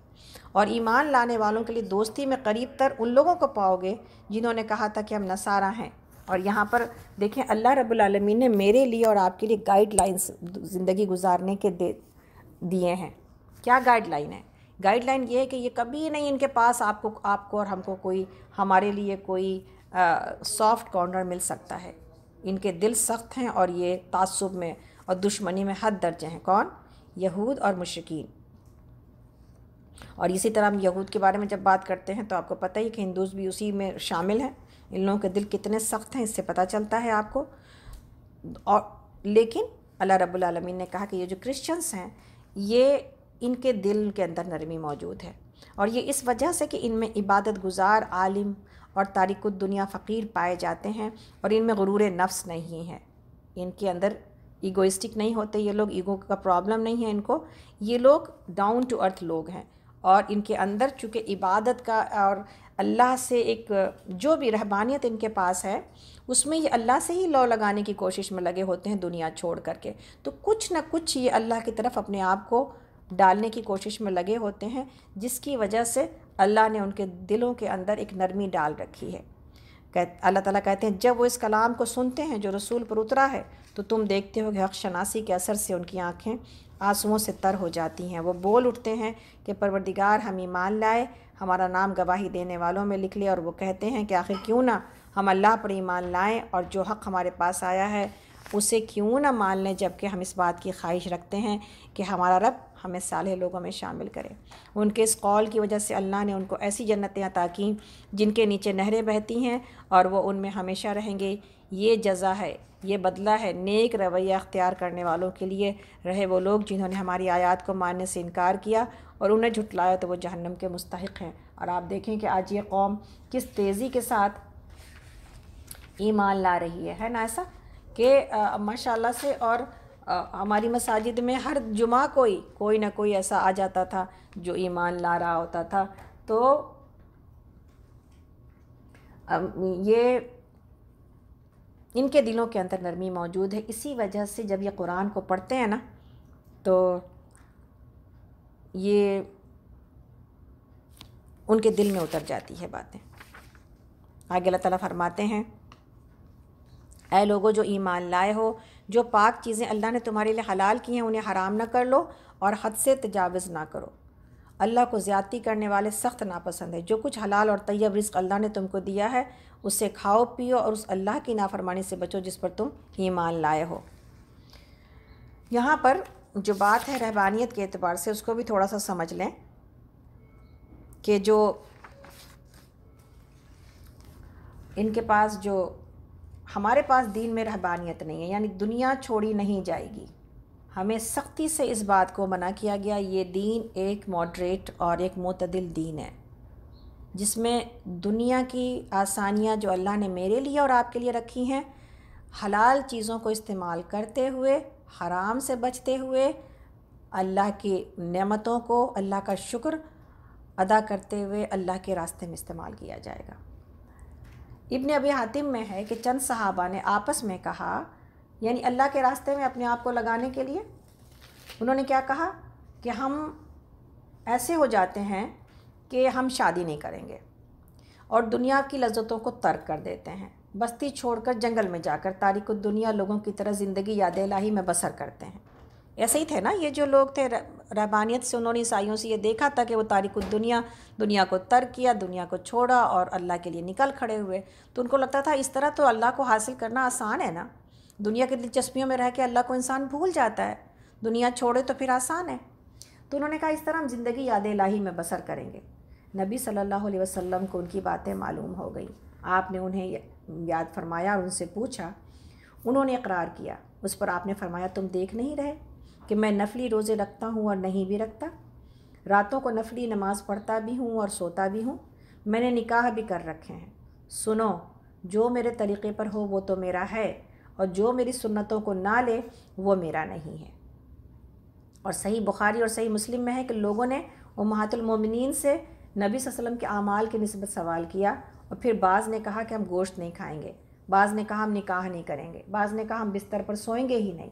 और ईमान लाने वालों के लिए दोस्ती में करीब तर उन लोगों को पाओगे जिन्होंने कहा था कि हम नसारा हैं और यहाँ पर देखें अल्लाह रब्बुल रबालमीन ने मेरे लिए और आपके लिए गाइडलाइंस ज़िंदगी गुजारने के दे दिए हैं क्या गाइडलाइन है गाइडलाइन ये है कि ये कभी नहीं इनके पास आपको आपको और हमको कोई हमारे लिए कोई सॉफ्ट कॉर्नर मिल सकता है इनके दिल सख्त हैं और ये तासुब में और दुश्मनी में हद दर्ज हैं कौन यहूद और मुश्किन और इसी तरह हम यहूद के बारे में जब बात करते हैं तो आपको पता ही कि हिंदूज भी उसी में शामिल हैं इन लोगों के दिल कितने सख्त हैं इससे पता चलता है आपको और लेकिन अल्लाह रब्बुल रबालमीन ने कहा कि ये जो क्रिश्चियंस हैं ये इनके दिल के अंदर नरमी मौजूद है और ये इस वजह से कि इनमें इबादत गुजार आलिम और तारिक दुनिया फ़कीर पाए जाते हैं और इनमें गुरूर नफ्स नहीं है इनके अंदर ईगोइस्टिक नहीं होते ये लोग ईगो का प्रॉब्लम नहीं है इनको ये लोग डाउन टू अर्थ लोग हैं और इनके अंदर चूँकि इबादत का और अल्लाह से एक जो भी रहबानियत इनके पास है उसमें ये अल्लाह से ही लॉ लगाने की कोशिश में लगे होते हैं दुनिया छोड़ करके तो कुछ ना कुछ ये अल्लाह की तरफ अपने आप को डालने की कोशिश में लगे होते हैं जिसकी वजह से अल्लाह ने उनके दिलों के अंदर एक नरमी डाल रखी है कह अल्लाह ताला कहते हैं जब वो इस कलाम को सुनते हैं जो रसूल पर उतरा है तो तुम देखते हो कि हक शनासी के असर से उनकी आँखें आंसुओं से तर हो जाती हैं वो बोल उठते हैं कि परवरदिगार हम ईमान लाए हमारा नाम गवाही देने वालों में लिख लिया और वो कहते हैं कि आखिर क्यों ना हम अल्लाह पर ईमान लाएं और जो हक़ हमारे पास आया है उसे क्यों ना मान लें जबकि हम इस बात की ख्वाहिश रखते हैं कि हमारा रब हमें साले लोगों में शामिल करें उनके इस कौल की वजह से अल्लाह ने उनको ऐसी जन्नतें अता की जिनके नीचे नहरें बहती हैं और वो उनमें हमेशा रहेंगे ये जजा है ये बदला है नेक रवैया अख्तियार करने वालों के लिए रहे वो लोग जिन्होंने हमारी आयात को मानने से इनकार किया और उन्हें झुटलाया तो वो जहन्नम के मुस्तक हैं और आप देखें कि आज ये कौम किस तेज़ी के साथ ईमान ला रही है है ना ऐसा कि माशा से और आ, हमारी मसाजिद में हर जुमा कोई कोई ना कोई ऐसा आ जाता था जो ईमान ला रहा होता था तो ये इनके दिलों के अंदर नरमी मौजूद है इसी वजह से जब ये कुरान को पढ़ते हैं ना तो ये उनके दिल में उतर जाती है बातें आगे अल्लाह ताला फरमाते हैं ऐ लोगों जो ईमान लाए हो जो पाक चीज़ें अल्लाह ने तुम्हारे लिए हलाल की हैं उन्हें हराम ना कर लो और हद से तजावज़ ना करो अल्लाह को ज़्यादती करने वाले सख्त नापसंद है जो कुछ हलाल और तैयब रिस्क अल्लाह ने तुमको दिया है उससे खाओ पियो और उस अल्लाह की नाफरमानी से बचो जिस पर तुम ईमान लाए हो यहाँ पर जो बात है रहबानियत के अतबार से उसको भी थोड़ा सा समझ लें कि जो इनके पास जो हमारे पास दीन में रहबानियत नहीं है यानी दुनिया छोड़ी नहीं जाएगी हमें सख्ती से इस बात को मना किया गया ये दीन एक मॉडरेट और एक मतदिल दीन है जिसमें दुनिया की आसानियाँ जो अल्लाह ने मेरे लिए और आपके लिए रखी हैं हलाल चीज़ों को इस्तेमाल करते हुए हराम से बचते हुए अल्लाह की नेमतों को अल्लाह का शुक्र अदा करते हुए अल्लाह के रास्ते में इस्तेमाल किया जाएगा इबन अभी हातिम में है कि चंद सहाबा ने आपस में कहा यानी अल्लाह के रास्ते में अपने आप को लगाने के लिए उन्होंने क्या कहा कि हम ऐसे हो जाते हैं कि हम शादी नहीं करेंगे और दुनिया की लज्जतों को तर्क कर देते हैं बस्ती छोड़कर जंगल में जाकर तारीख दुनिया लोगों की तरह ज़िंदगी याद लाही में बसर करते हैं ऐसे ही थे ना ये जो लोग थे रहबानियत से उन्होंने ईसाइयों से ये देखा था कि वो तारीख दुनिया दुनिया को तर्क किया दुनिया को छोड़ा और अल्लाह के लिए निकल खड़े हुए तो उनको लगता था इस तरह तो अल्लाह को हासिल करना आसान है ना दुनिया की दिलचस्पियों में रह के अल्लाह को इंसान भूल जाता है दुनिया छोड़े तो फिर आसान है तो उन्होंने कहा इस तरह हम ज़िंदगी याद लाही में बसर करेंगे नबी सल्लल्लाहु अलैहि वसल्लम को उनकी बातें मालूम हो गई आपने उन्हें याद फरमाया और उनसे पूछा उन्होंने इकरार किया उस पर आपने फरमाया तुम देख नहीं रहे कि मैं नफली रोज़े रखता हूँ और नहीं भी रखता रातों को नफली नमाज़ पढ़ता भी हूँ और सोता भी हूँ मैंने निकाह भी कर रखे हैं सुनो जो मेरे तरीक़े पर हो वो तो मेरा है और जो मेरी सुन्नतों को ना ले वो मेरा नहीं है और सही बुखारी और सही मुस्लिम में है कि लोगों ने उमहातुलमोमिन से नबी वसलम के अमाल की नस्बत सवाल किया और फिर बाज़ ने कहा कि हम गोश्त नहीं खाएंगे बाज़ ने कहा हम निकाह नहीं करेंगे बाज़ ने कहा हम बिस्तर पर सोएंगे ही नहीं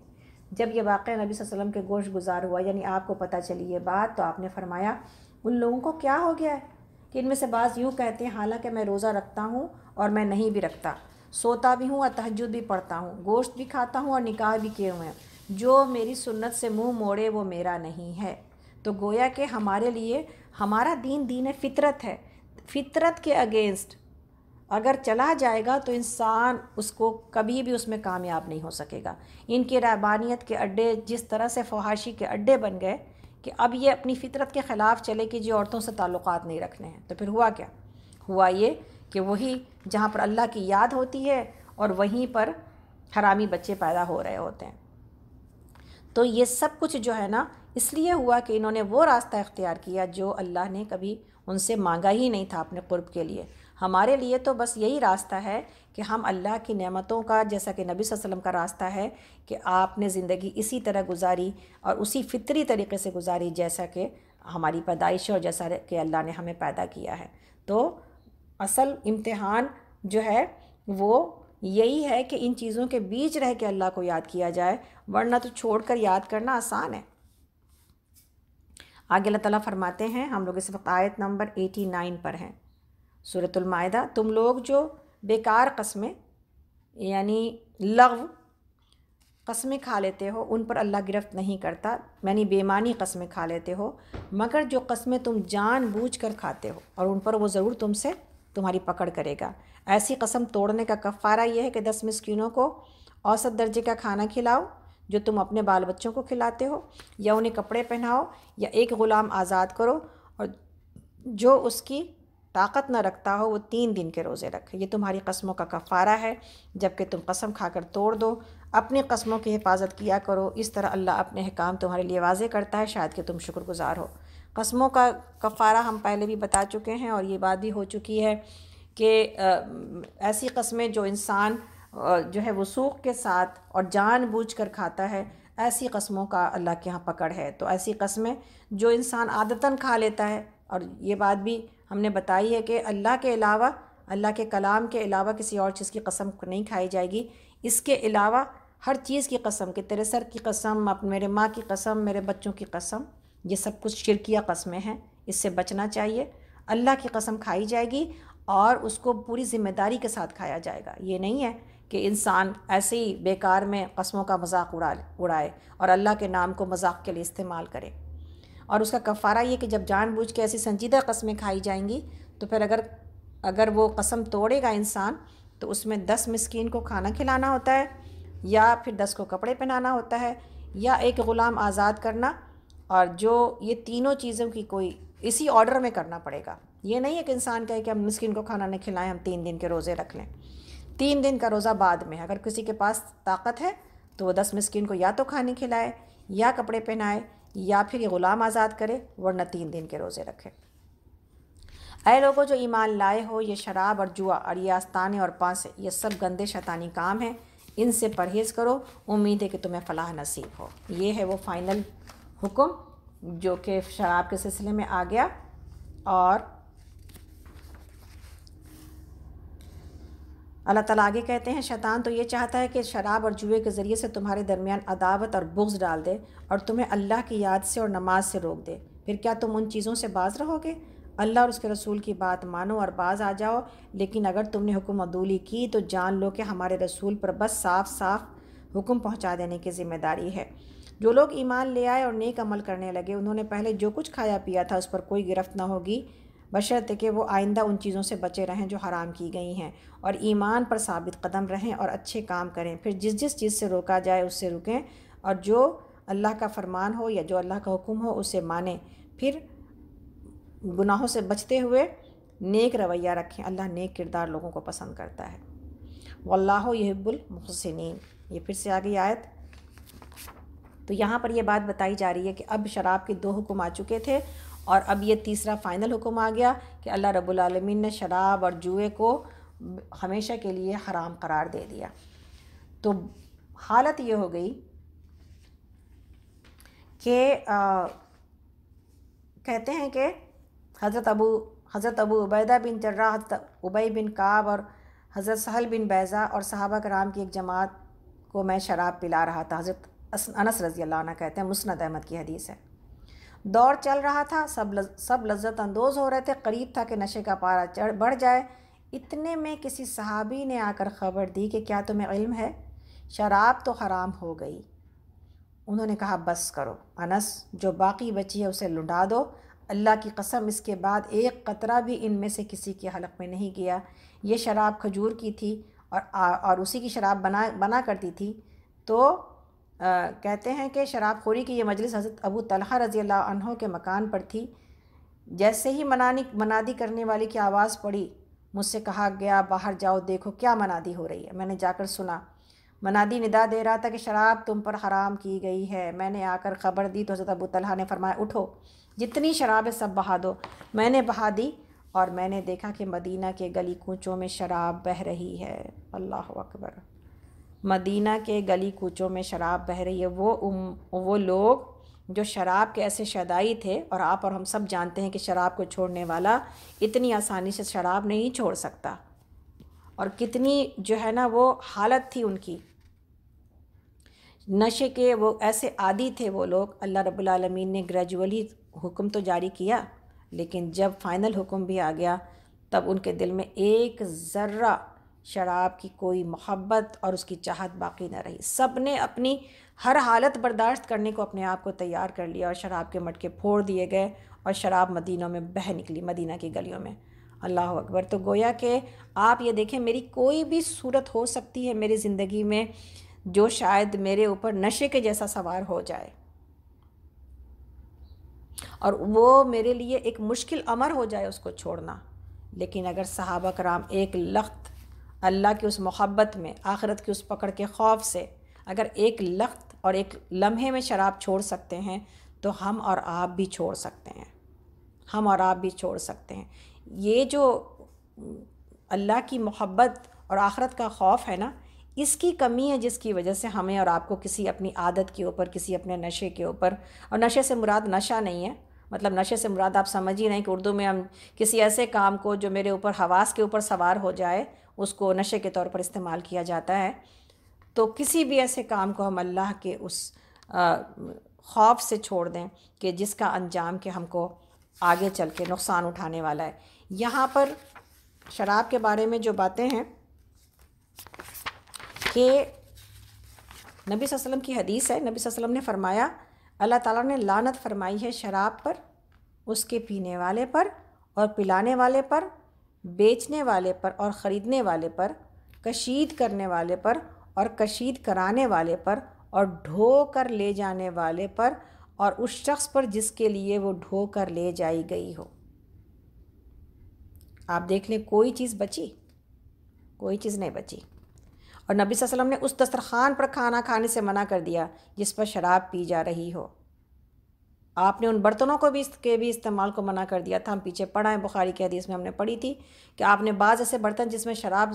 जब यह वाक़ नबी वसलम के गोश्त गुजार हुआ यानी आपको पता चली ये बात तो आपने फरमाया उन लोगों को क्या हो गया है कि इनमें से बाज़ यूँ कहते हैं हालांकि मैं रोज़ा रखता हूँ और मैं नहीं भी रखता सोता भी हूँ और तहजद भी पढ़ता हूँ गोश्त भी खाता हूँ और निकाह भी किए हुए हैं जो मेरी सुन्नत से मुंह मोड़े वो मेरा नहीं है तो गोया के हमारे लिए हमारा दीन दीन फितरत है फितरत के अगेंस्ट अगर चला जाएगा तो इंसान उसको कभी भी उसमें कामयाब नहीं हो सकेगा इनके रबानियत के अड्डे जिस तरह से फहाशी के अड्डे बन गए कि अब ये अपनी फितरत के ख़िलाफ़ चले कि जो औरतों से ताल्लुक़ नहीं रखने हैं तो फिर हुआ क्या हुआ ये कि वही जहाँ पर अल्लाह की याद होती है और वहीं पर हरामी बच्चे पैदा हो रहे होते हैं तो ये सब कुछ जो है ना इसलिए हुआ कि इन्होंने वो रास्ता इख्तियार किया जो अल्लाह ने कभी उनसे मांगा ही नहीं था अपने क़ुर्ब के लिए हमारे लिए तो बस यही रास्ता है कि हम अल्लाह की नेमतों का जैसा कि नबी वसल्लम का रास्ता है कि आपने ज़िंदगी इसी तरह गुजारी और उसी फितरी तरीके से गुजारी जैसा कि हमारी पैदाइश और जैसा कि अल्लाह ने हमें पैदा किया है तो असल इम्तहान जो है वो यही है कि इन चीज़ों के बीच रह के अल्लाह को याद किया जाए वरना तो छोड़ कर याद करना आसान है आगे अल्लाह ताला फरमाते हैं हम लोग इस वक्त आयत नंबर एटी नाइन पर हैं सूरतमायदा तुम लोग जो बेकार कस्में यानी लव कस्में खा लेते हो उन पर अल्लाह गिरफ्त नहीं करता यानी बेमानी कस्में खा लेते हो मगर जो कस्में तुम बूझ कर खाते हो और उन पर वो ज़रूर तुमसे तुम्हारी पकड़ करेगा ऐसी कसम तोड़ने का कफ़ारा यह है कि दस मिसकिनों को औसत दर्जे का खाना खिलाओ जो तुम अपने बाल बच्चों को खिलाते हो या उन्हें कपड़े पहनाओ या एक ग़ुलाम आज़ाद करो और जो उसकी ताकत न रखता हो वो तीन दिन के रोज़े रखे ये तुम्हारी कस्मों का कफ़ारा है जबकि तुम कसम खाकर तोड़ दो अपनी कस्मों की हिफाजत किया करो इस तरह अल्लाह अपने काम तुम्हारे लिए वाजे करता है शायद कि तुम शुक्रगुजार हो कस्मों का कफ़ारा हम पहले भी बता चुके हैं और ये बात भी हो चुकी है कि ऐसी कस्में जो इंसान जो है वसूख के साथ और जान बूझ कर खाता है ऐसी कस्मों का अल्लाह के यहाँ पकड़ है तो ऐसी कस्में जो इंसान आदतन खा लेता है और ये बात भी हमने बताई है कि अल्लाह के अलावा अल्लाह के कलाम के अलावा किसी और चीज़ की कसम नहीं खाई जाएगी इसके अलावा हर चीज़ की कसम कि तेरे सर की कसम मेरे माँ की कसम मेरे बच्चों की कसम ये सब कुछ शिरकिया कस्में हैं इससे बचना चाहिए अल्लाह की कसम खाई जाएगी और उसको पूरी ज़िम्मेदारी के साथ खाया जाएगा ये नहीं है कि इंसान ऐसे ही बेकार में कस्मों का मजाक उड़ा उड़ाए और अल्लाह के नाम को मजाक के लिए इस्तेमाल करे और उसका कफ़ारा ये कि जब जानबूझ के ऐसी संजीदा कस्में खाई जाएंगी तो फिर अगर अगर वो कसम तोड़ेगा इंसान तो उसमें दस मिसकीन को खाना खिलाना होता है या फिर दस को कपड़े पहनाना होता है या एक ग़ुलाम आज़ाद करना और जो ये तीनों चीज़ों की कोई इसी ऑर्डर में करना पड़ेगा ये नहीं है कि इंसान कहे कि हम मिसकिन को खाना नहीं खिलाएं हम तीन दिन के रोज़े रख लें तीन दिन का रोज़ा बाद में अगर किसी के पास ताकत है तो वह दस मिसकिन को या तो खाने खिलाए या कपड़े पहनाए या फिर ये ग़ुलाम आज़ाद करे वरना तीन दिन के रोज़े रखे अरे लोगों जो ईमान लाए हो ये शराब और जुआ और ये आस्ताने और पांसे ये सब गंदे शैतानी काम हैं इनसे परहेज़ करो उम्मीद है कि तुम्हें फलाह नसीब हो ये है वो फ़ाइनल हुक्म जो कि शराब के सिलसिले में आ गया और अल्लाह ताला आगे कहते हैं शैतान तो ये चाहता है कि शराब और जुए के ज़रिए से तुम्हारे दरमियान अदावत और बुग्ज डाल दे और तुम्हें अल्लाह की याद से और नमाज से रोक दे फिर क्या तुम उन चीज़ों से बाज रहोगे अल्लाह और उसके रसूल की बात मानो और बाज आ जाओ लेकिन अगर तुमने हुक्म अदूली की तो जान लो कि हमारे रसूल पर बस साफ साफ हुक्म पहुँचा देने की जिम्मेदारी है जो लोग ईमान ले आए और नेक अमल करने लगे उन्होंने पहले जो कुछ खाया पिया था उस पर कोई गिरफ्त ना होगी बशरत के वो आइंदा उन चीज़ों से बचे रहें जो हराम की गई हैं और ईमान पर साबित कदम रहें और अच्छे काम करें फिर जिस जिस चीज़ से रोका जाए उससे रुकें और जो अल्लाह का फरमान हो या जो अल्लाह का हुक्म हो उसे माने फिर गुनाहों से बचते हुए नेक रवैया रखें अल्लाह नेक किरदार लोगों को पसंद करता है वल्लाह यहबुलमहसिन ये फिर से आ गई आयत तो यहाँ पर यह बात बताई जा रही है कि अब शराब के दो हुक्म आ चुके थे और अब ये तीसरा फ़ाइनल हुक्म आ गया कि अल्लाह रब्बुल रबालमीन ने शराब और जुए को हमेशा के लिए हराम करार दे दिया तो हालत ये हो गई कि कहते हैं कि हज़रत अबू हज़रत अबू उबैदा बिन जर्रा उबई बिन काब और हज़रत सहल बिन बैज़ा और सहाबा कराम की एक जमात को मैं शराब पिला रहा था हज़रत अनस रज़ी अल्लाह कहते हैं मुस्नद अहमद की हदीस है दौर चल रहा था सब लज, सब लज्जत अंदोज हो रहे थे करीब था कि नशे का पारा चढ़ बढ़ जाए इतने में किसी सहाबी ने आकर ख़बर दी कि क्या तुम्हें इल्म है शराब तो हराम हो गई उन्होंने कहा बस करो अनस जो बाकी बची है उसे लुटा दो अल्लाह की कसम इसके बाद एक कतरा भी इनमें से किसी के हलक में नहीं गया ये शराब खजूर की थी और और उसी की शराब बना बना करती थी तो कहते हैं कि शराबखोरी की यह मजलिस हज़रत अबू तलहा रज़ी अल्लाह के मकान पर थी जैसे ही मनानी मनादी करने वाले की आवाज़ पड़ी मुझसे कहा गया बाहर जाओ देखो क्या मनादी हो रही है मैंने जाकर सुना मनादी निदा दे रहा था कि शराब तुम पर हराम की गई है मैंने आकर ख़बर दी तो हज़रत अबू तलहा ने फरमाया उठो जितनी शराब है सब बहा दो मैंने बहा दी और मैंने देखा कि मदीना के गली कूचों में शराब बह रही है अल्लाह अकबर मदीना के गली कूचों में शराब बह रही है वो उम, वो लोग जो शराब के ऐसे शदाई थे और आप और हम सब जानते हैं कि शराब को छोड़ने वाला इतनी आसानी से शराब नहीं छोड़ सकता और कितनी जो है ना वो हालत थी उनकी नशे के वो ऐसे आदि थे वो लोग अल्लाह रब्बुल ने ग्रेजुअली हुक्म तो जारी किया लेकिन जब फाइनल हुक्म भी आ गया तब उनके दिल में एक ज़र्रा शराब की कोई मोहब्बत और उसकी चाहत बाकी न रही सब ने अपनी हर हालत बर्दाश्त करने को अपने आप को तैयार कर लिया और शराब के मटके फोड़ दिए गए और शराब मदीनों में बह निकली मदीना की गलियों में अल्लाह अकबर तो गोया के आप ये देखें मेरी कोई भी सूरत हो सकती है मेरी ज़िंदगी में जो शायद मेरे ऊपर नशे के जैसा सवार हो जाए और वो मेरे लिए एक मुश्किल अमर हो जाए उसको छोड़ना लेकिन अगर सहाबा कराम एक लख्त अल्लाह की उस मोहब्बत में आखरत की उस पकड़ के खौफ से अगर एक लख्त और एक लम्हे में शराब छोड़ सकते हैं तो हम और आप भी छोड़ सकते हैं हम और आप भी छोड़ सकते हैं ये जो अल्लाह की मोहब्बत और आखरत का खौफ है ना इसकी कमी है जिसकी वजह से हमें और आपको किसी अपनी आदत के ऊपर किसी अपने नशे के ऊपर और नशे से मुराद नशा नहीं है मतलब नशे से मुराद आप समझ ही नहीं कि उर्दू में हम किसी ऐसे काम को जो मेरे ऊपर हवास के ऊपर सवार हो जाए उसको नशे के तौर पर इस्तेमाल किया जाता है तो किसी भी ऐसे काम को हम अल्लाह के उस खौफ से छोड़ दें कि जिसका अंजाम के हमको आगे चल के नुकसान उठाने वाला है यहाँ पर शराब के बारे में जो बातें हैं कि नबी वसल्लम की हदीस है नबी वसल्लम ने फरमाया अल्लाह ताला ने लानत फरमाई है शराब पर उसके पीने वाले पर और पिलाने वाले पर बेचने वाले पर और ख़रीदने वाले पर कशीद करने वाले पर और कशीद कराने वाले पर और ढो कर ले जाने वाले पर और उस शख्स पर जिसके लिए वो ढो कर ले जाई गई हो आप देख लें कोई चीज़ बची कोई चीज़ नहीं बची और नबी वसल्लम ने उस दस्तरखान पर खाना खाने से मना कर दिया जिस पर शराब पी जा रही हो आपने उन बर्तनों को भी के भी इस्तेमाल को मना कर दिया था हम पीछे पढ़ा है बुखारी की हदीस में हमने पढ़ी थी कि आपने बाज़ ऐसे बर्तन जिसमें शराब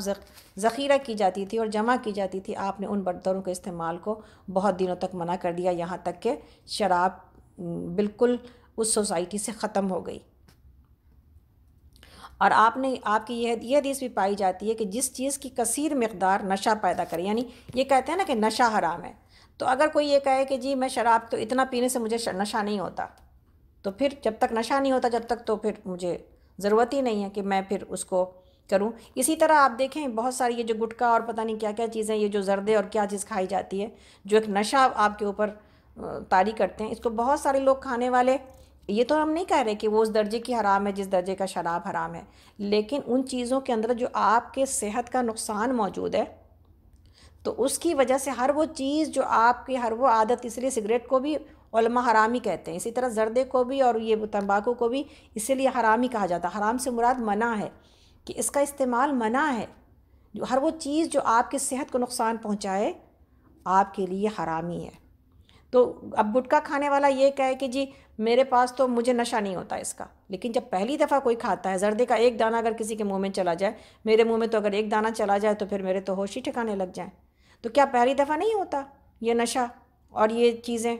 ज़ख़ीरा की जाती थी और जमा की जाती थी आपने उन बर्तनों के इस्तेमाल को बहुत दिनों तक मना कर दिया यहाँ तक कि शराब बिल्कुल उस सोसाइटी से ख़त्म हो गई और आपने आपकी यह यह हदीस भी पाई जाती है कि जिस चीज़ की कसर मकदार नशा पैदा करे यानी ये कहते हैं ना कि नशा हराम है तो अगर कोई ये कहे कि जी मैं शराब तो इतना पीने से मुझे नशा नहीं होता तो फिर जब तक नशा नहीं होता जब तक तो फिर मुझे ज़रूरत ही नहीं है कि मैं फिर उसको करूं इसी तरह आप देखें बहुत सारी ये जो गुटखा और पता नहीं क्या क्या चीज़ें ये जो जर्दे और क्या चीज़ खाई जाती है जो एक नशा आपके ऊपर तारी करते हैं इसको बहुत सारे लोग खाने वाले ये तो हम नहीं कह रहे कि वो उस दर्जे की हराम है जिस दर्जे का शराब हराम है लेकिन उन चीज़ों के अंदर जो आपके सेहत का नुकसान मौजूद है तो उसकी वजह से हर वो चीज़ जो आपकी हर वो आदत इसलिए सिगरेट को भी ओलमा हरामी कहते हैं इसी तरह जर्दे को भी और ये तंबाकू को भी इसीलिए हरामी कहा जाता है हराम से मुराद मना है कि इसका इस्तेमाल मना है जो हर वो चीज़ जो आपकी सेहत को नुकसान पहुंचाए आपके लिए हरामी है तो अब गुटखा खाने वाला ये कहे कि जी मेरे पास तो मुझे नशा नहीं होता इसका लेकिन जब पहली दफ़ा कोई खाता है जर्दे का एक दाना अगर किसी के मुंह में चला जाए मेरे मुंह में तो अगर एक दाना चला जाए तो फिर मेरे तो होश ही ठिकाने लग जाएँ तो क्या पहली दफ़ा नहीं होता ये नशा और ये चीज़ें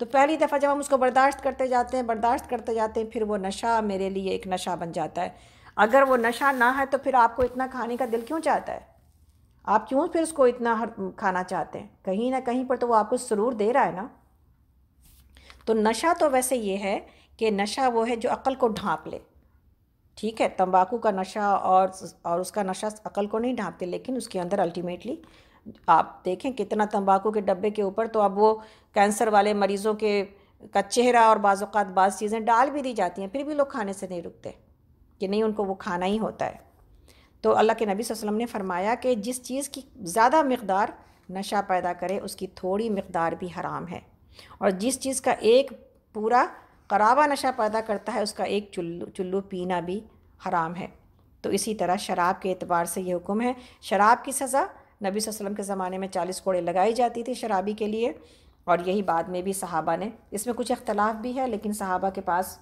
तो पहली दफ़ा जब हम उसको बर्दाश्त करते जाते हैं बर्दाश्त करते जाते हैं फिर वो नशा मेरे लिए एक नशा बन जाता है अगर वो नशा ना है तो फिर आपको इतना खाने का दिल क्यों चाहता है आप क्यों फिर उसको इतना हर खाना चाहते हैं कहीं ना कहीं पर तो वो आपको सुरूर दे रहा है ना तो नशा तो वैसे ये है कि नशा वो है जो अकल को ढांप ले ठीक है तंबाकू का नशा और और उसका नशा अकल को नहीं ढांपते लेकिन उसके अंदर अल्टीमेटली आप देखें कितना तंबाकू के डब्बे के ऊपर तो अब वो कैंसर वाले मरीज़ों के का चेहरा और बाज़ात बाज़ चीज़ें डाल भी दी जाती हैं फिर भी लोग खाने से नहीं रुकते कि नहीं उनको वो खाना ही होता है तो अल्लाह के नबी वसल्लम ने फरमाया कि जिस चीज़ की ज़्यादा मकदार नशा पैदा करे उसकी थोड़ी मकदार भी हराम है और जिस चीज़ का एक पूरा करावा नशा पैदा करता है उसका एक चुल्लू चुल्लू पीना भी हराम है तो इसी तरह शराब के अतबार से ये हुक्म है शराब की सज़ा नबी वसल्लम के ज़माने में चालीस कोड़े लगाई जाती थी शराबी के लिए और यही बाद में भी सहाबा ने इसमें कुछ अख्तलाफ भी है लेकिन सहाबा के पास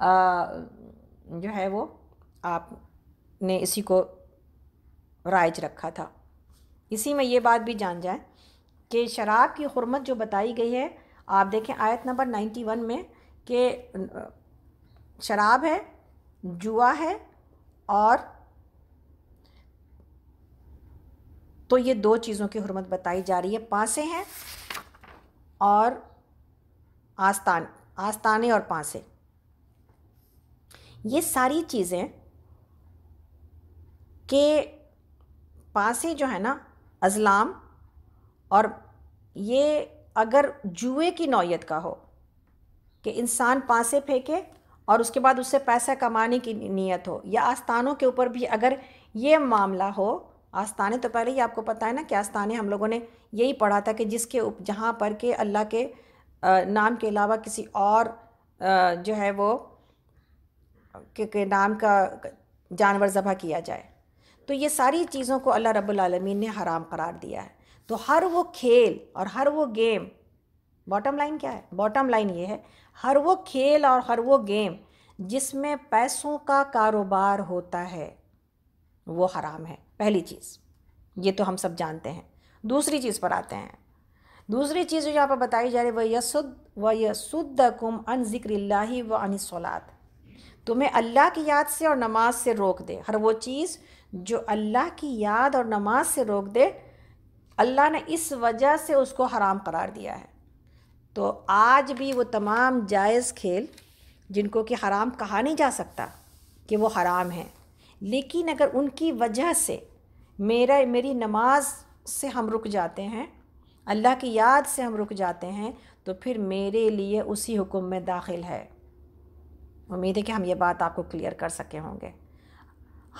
आ, जो है वो आपने इसी को राइज रखा था इसी में ये बात भी जान जाए कि शराब की हरमत जो बताई गई है आप देखें आयत नंबर नाइन्टी वन में कि शराब है जुआ है और तो ये दो चीज़ों की हरमत बताई जा रही है पाँसें हैं और आस्तान आस्ताने और पाँसें ये सारी चीज़ें के पासे जो है ना अज़लाम और ये अगर जुए की नौीयत का हो कि इंसान पासे फेंके और उसके बाद उससे पैसा कमाने की नीयत हो या आस्थानों के ऊपर भी अगर ये मामला हो आस्थाने तो पहले ही आपको पता है ना कि आस्थाने हम लोगों ने यही पढ़ा था कि जिसके उप जहाँ पर के अल्लाह के नाम के अलावा किसी और जो है वो के, के नाम का जानवर ज़बह किया जाए तो ये सारी चीज़ों को अल्लाह रब्बुल आलमीन ने हराम करार दिया है तो हर वो खेल और हर वो गेम बॉटम लाइन क्या है बॉटम लाइन ये है हर वो खेल और हर वो गेम जिसमें पैसों का कारोबार होता है वो हराम है पहली चीज़ ये तो हम सब जानते हैं दूसरी चीज़ पर आते हैं दूसरी चीज़ जो यहाँ पर बताई जा रही है वह यसुद व यसुद्ध कुम अन ज़िक्र व अन सौलाद तुम्हें अल्लाह की याद से और नमाज से रोक दे हर वो चीज़ जो अल्लाह की याद और नमाज से रोक दे अल्लाह ने इस वजह से उसको हराम करार दिया है तो आज भी वो तमाम जायज़ खेल जिनको कि हराम कहा नहीं जा सकता कि वो हराम हैं लेकिन अगर उनकी वजह से मेरा मेरी नमाज से हम रुक जाते हैं अल्लाह की याद से हम रुक जाते हैं तो फिर मेरे लिए उसी हुक्म में दाखिल है उम्मीद है कि हम ये बात आपको क्लियर कर सके होंगे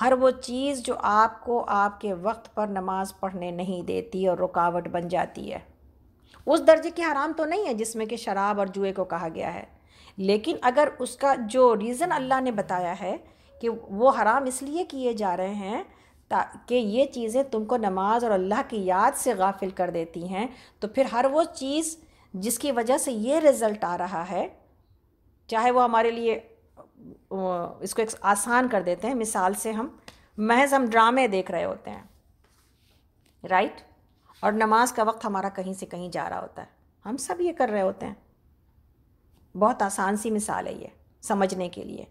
हर वो चीज़ जो आपको आपके वक्त पर नमाज़ पढ़ने नहीं देती और रुकावट बन जाती है उस दर्जे की हराम तो नहीं है जिसमें कि शराब और जुए को कहा गया है लेकिन अगर उसका जो रीज़न अल्लाह ने बताया है कि वो हराम इसलिए किए जा रहे हैं ताकि ये चीज़ें तुमको नमाज और अल्लाह की याद से गाफिल कर देती हैं तो फिर हर वो चीज़ जिसकी वजह से ये रिज़ल्ट आ रहा है चाहे वो हमारे लिए इसको एक आसान कर देते हैं मिसाल से हम महज हम ड्रामे देख रहे होते हैं राइट और नमाज का वक्त हमारा कहीं से कहीं जा रहा होता है हम सब ये कर रहे होते हैं बहुत आसान सी मिसाल है ये समझने के लिए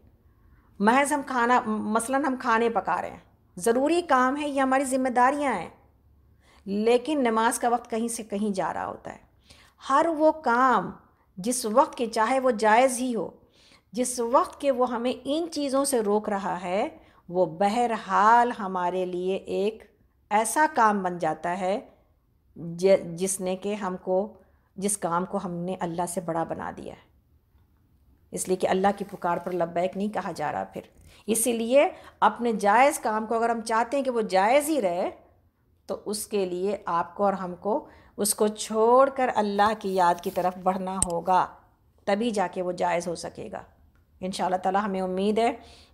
महज हम खाना मसलन हम खाने पका रहे हैं ज़रूरी काम है ये हमारी ज़िम्मेदारियाँ हैं लेकिन नमाज का वक्त कहीं से कहीं जा रहा होता है हर वो काम जिस वक्त के चाहे वो जायज़ ही हो जिस वक्त के वो हमें इन चीज़ों से रोक रहा है वो बहरहाल हमारे लिए एक ऐसा काम बन जाता है जिसने के हमको जिस काम को हमने अल्लाह से बड़ा बना दिया है इसलिए कि अल्लाह की पुकार पर लब्बैक नहीं कहा जा रहा फिर इसीलिए अपने जायज़ काम को अगर हम चाहते हैं कि वो जायज़ ही रहे तो उसके लिए आपको और हमको उसको छोड़कर अल्लाह की याद की तरफ बढ़ना होगा तभी जाके वो जायज़ हो सकेगा इन ताला हमें उम्मीद है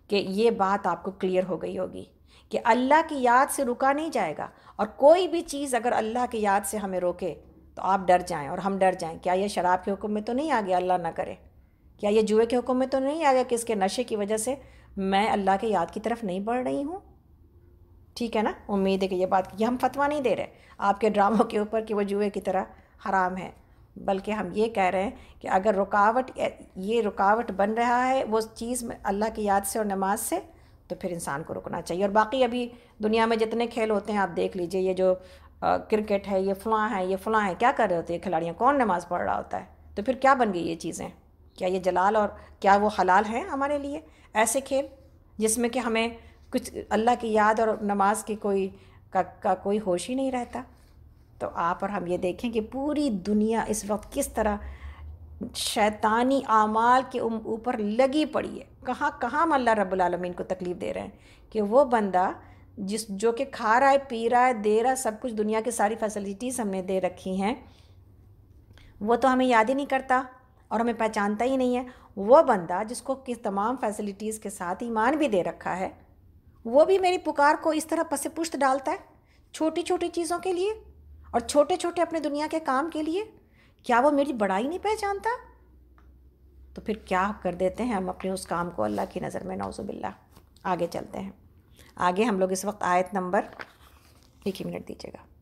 कि ये बात आपको क्लियर हो गई होगी कि अल्लाह की याद से रुका नहीं जाएगा और कोई भी चीज़ अगर अल्लाह की याद से हमें रोके तो आप डर जाएं और हम डर जाएं क्या ये शराब के हुक्म में तो नहीं आ गया अल्लाह ना करे क्या ये जुए के हुक्म में तो नहीं आ गया कि इसके नशे की वजह से मैं अल्लाह के याद की तरफ नहीं बढ़ रही हूँ ठीक है ना उम्मीद है कि ये बात ये हम फतवा नहीं दे रहे आपके ड्रामों के ऊपर कि वो जुए की तरह हराम है बल्कि हम ये कह रहे हैं कि अगर रुकावट ये रुकावट बन रहा है वो चीज़ में अल्लाह की याद से और नमाज से तो फिर इंसान को रुकना चाहिए और बाकी अभी दुनिया में जितने खेल होते हैं आप देख लीजिए ये जो क्रिकेट है ये फलाँ है ये फलाँ है क्या कर रहे होते हैं खिलाड़ियाँ कौन नमाज़ पढ़ रहा होता है तो फिर क्या बन गई ये चीज़ें क्या ये जलाल और क्या वो हलाल हैं हमारे लिए ऐसे खेल जिसमें कि हमें कुछ अल्लाह की याद और नमाज की कोई का, का कोई होश ही नहीं रहता तो आप और हम ये देखें कि पूरी दुनिया इस वक्त किस तरह शैतानी आमाल के ऊपर लगी पड़ी है कहाँ कहाँ हम अल्लाह रब्लमीन को तकलीफ़ दे रहे हैं कि वो बंदा जिस जो कि खा रहा है पी रहा है दे रहा है सब कुछ दुनिया की सारी फैसिलिटीज़ हमने दे रखी हैं वो तो हमें याद ही नहीं करता और हमें पहचानता ही नहीं है वह बंदा जिसको किस तमाम फैसिलिटीज़ के साथ ईमान भी दे रखा है वो भी मेरी पुकार को इस तरह पसे पुष्ट डालता है छोटी छोटी चीज़ों के लिए और छोटे छोटे अपने दुनिया के काम के लिए क्या वो मेरी बड़ाई नहीं पहचानता तो फिर क्या कर देते हैं हम अपने उस काम को अल्लाह की नज़र में नौजुबिल्ला आगे चलते हैं आगे हम लोग इस वक्त आयत नंबर एक ही मिनट दीजिएगा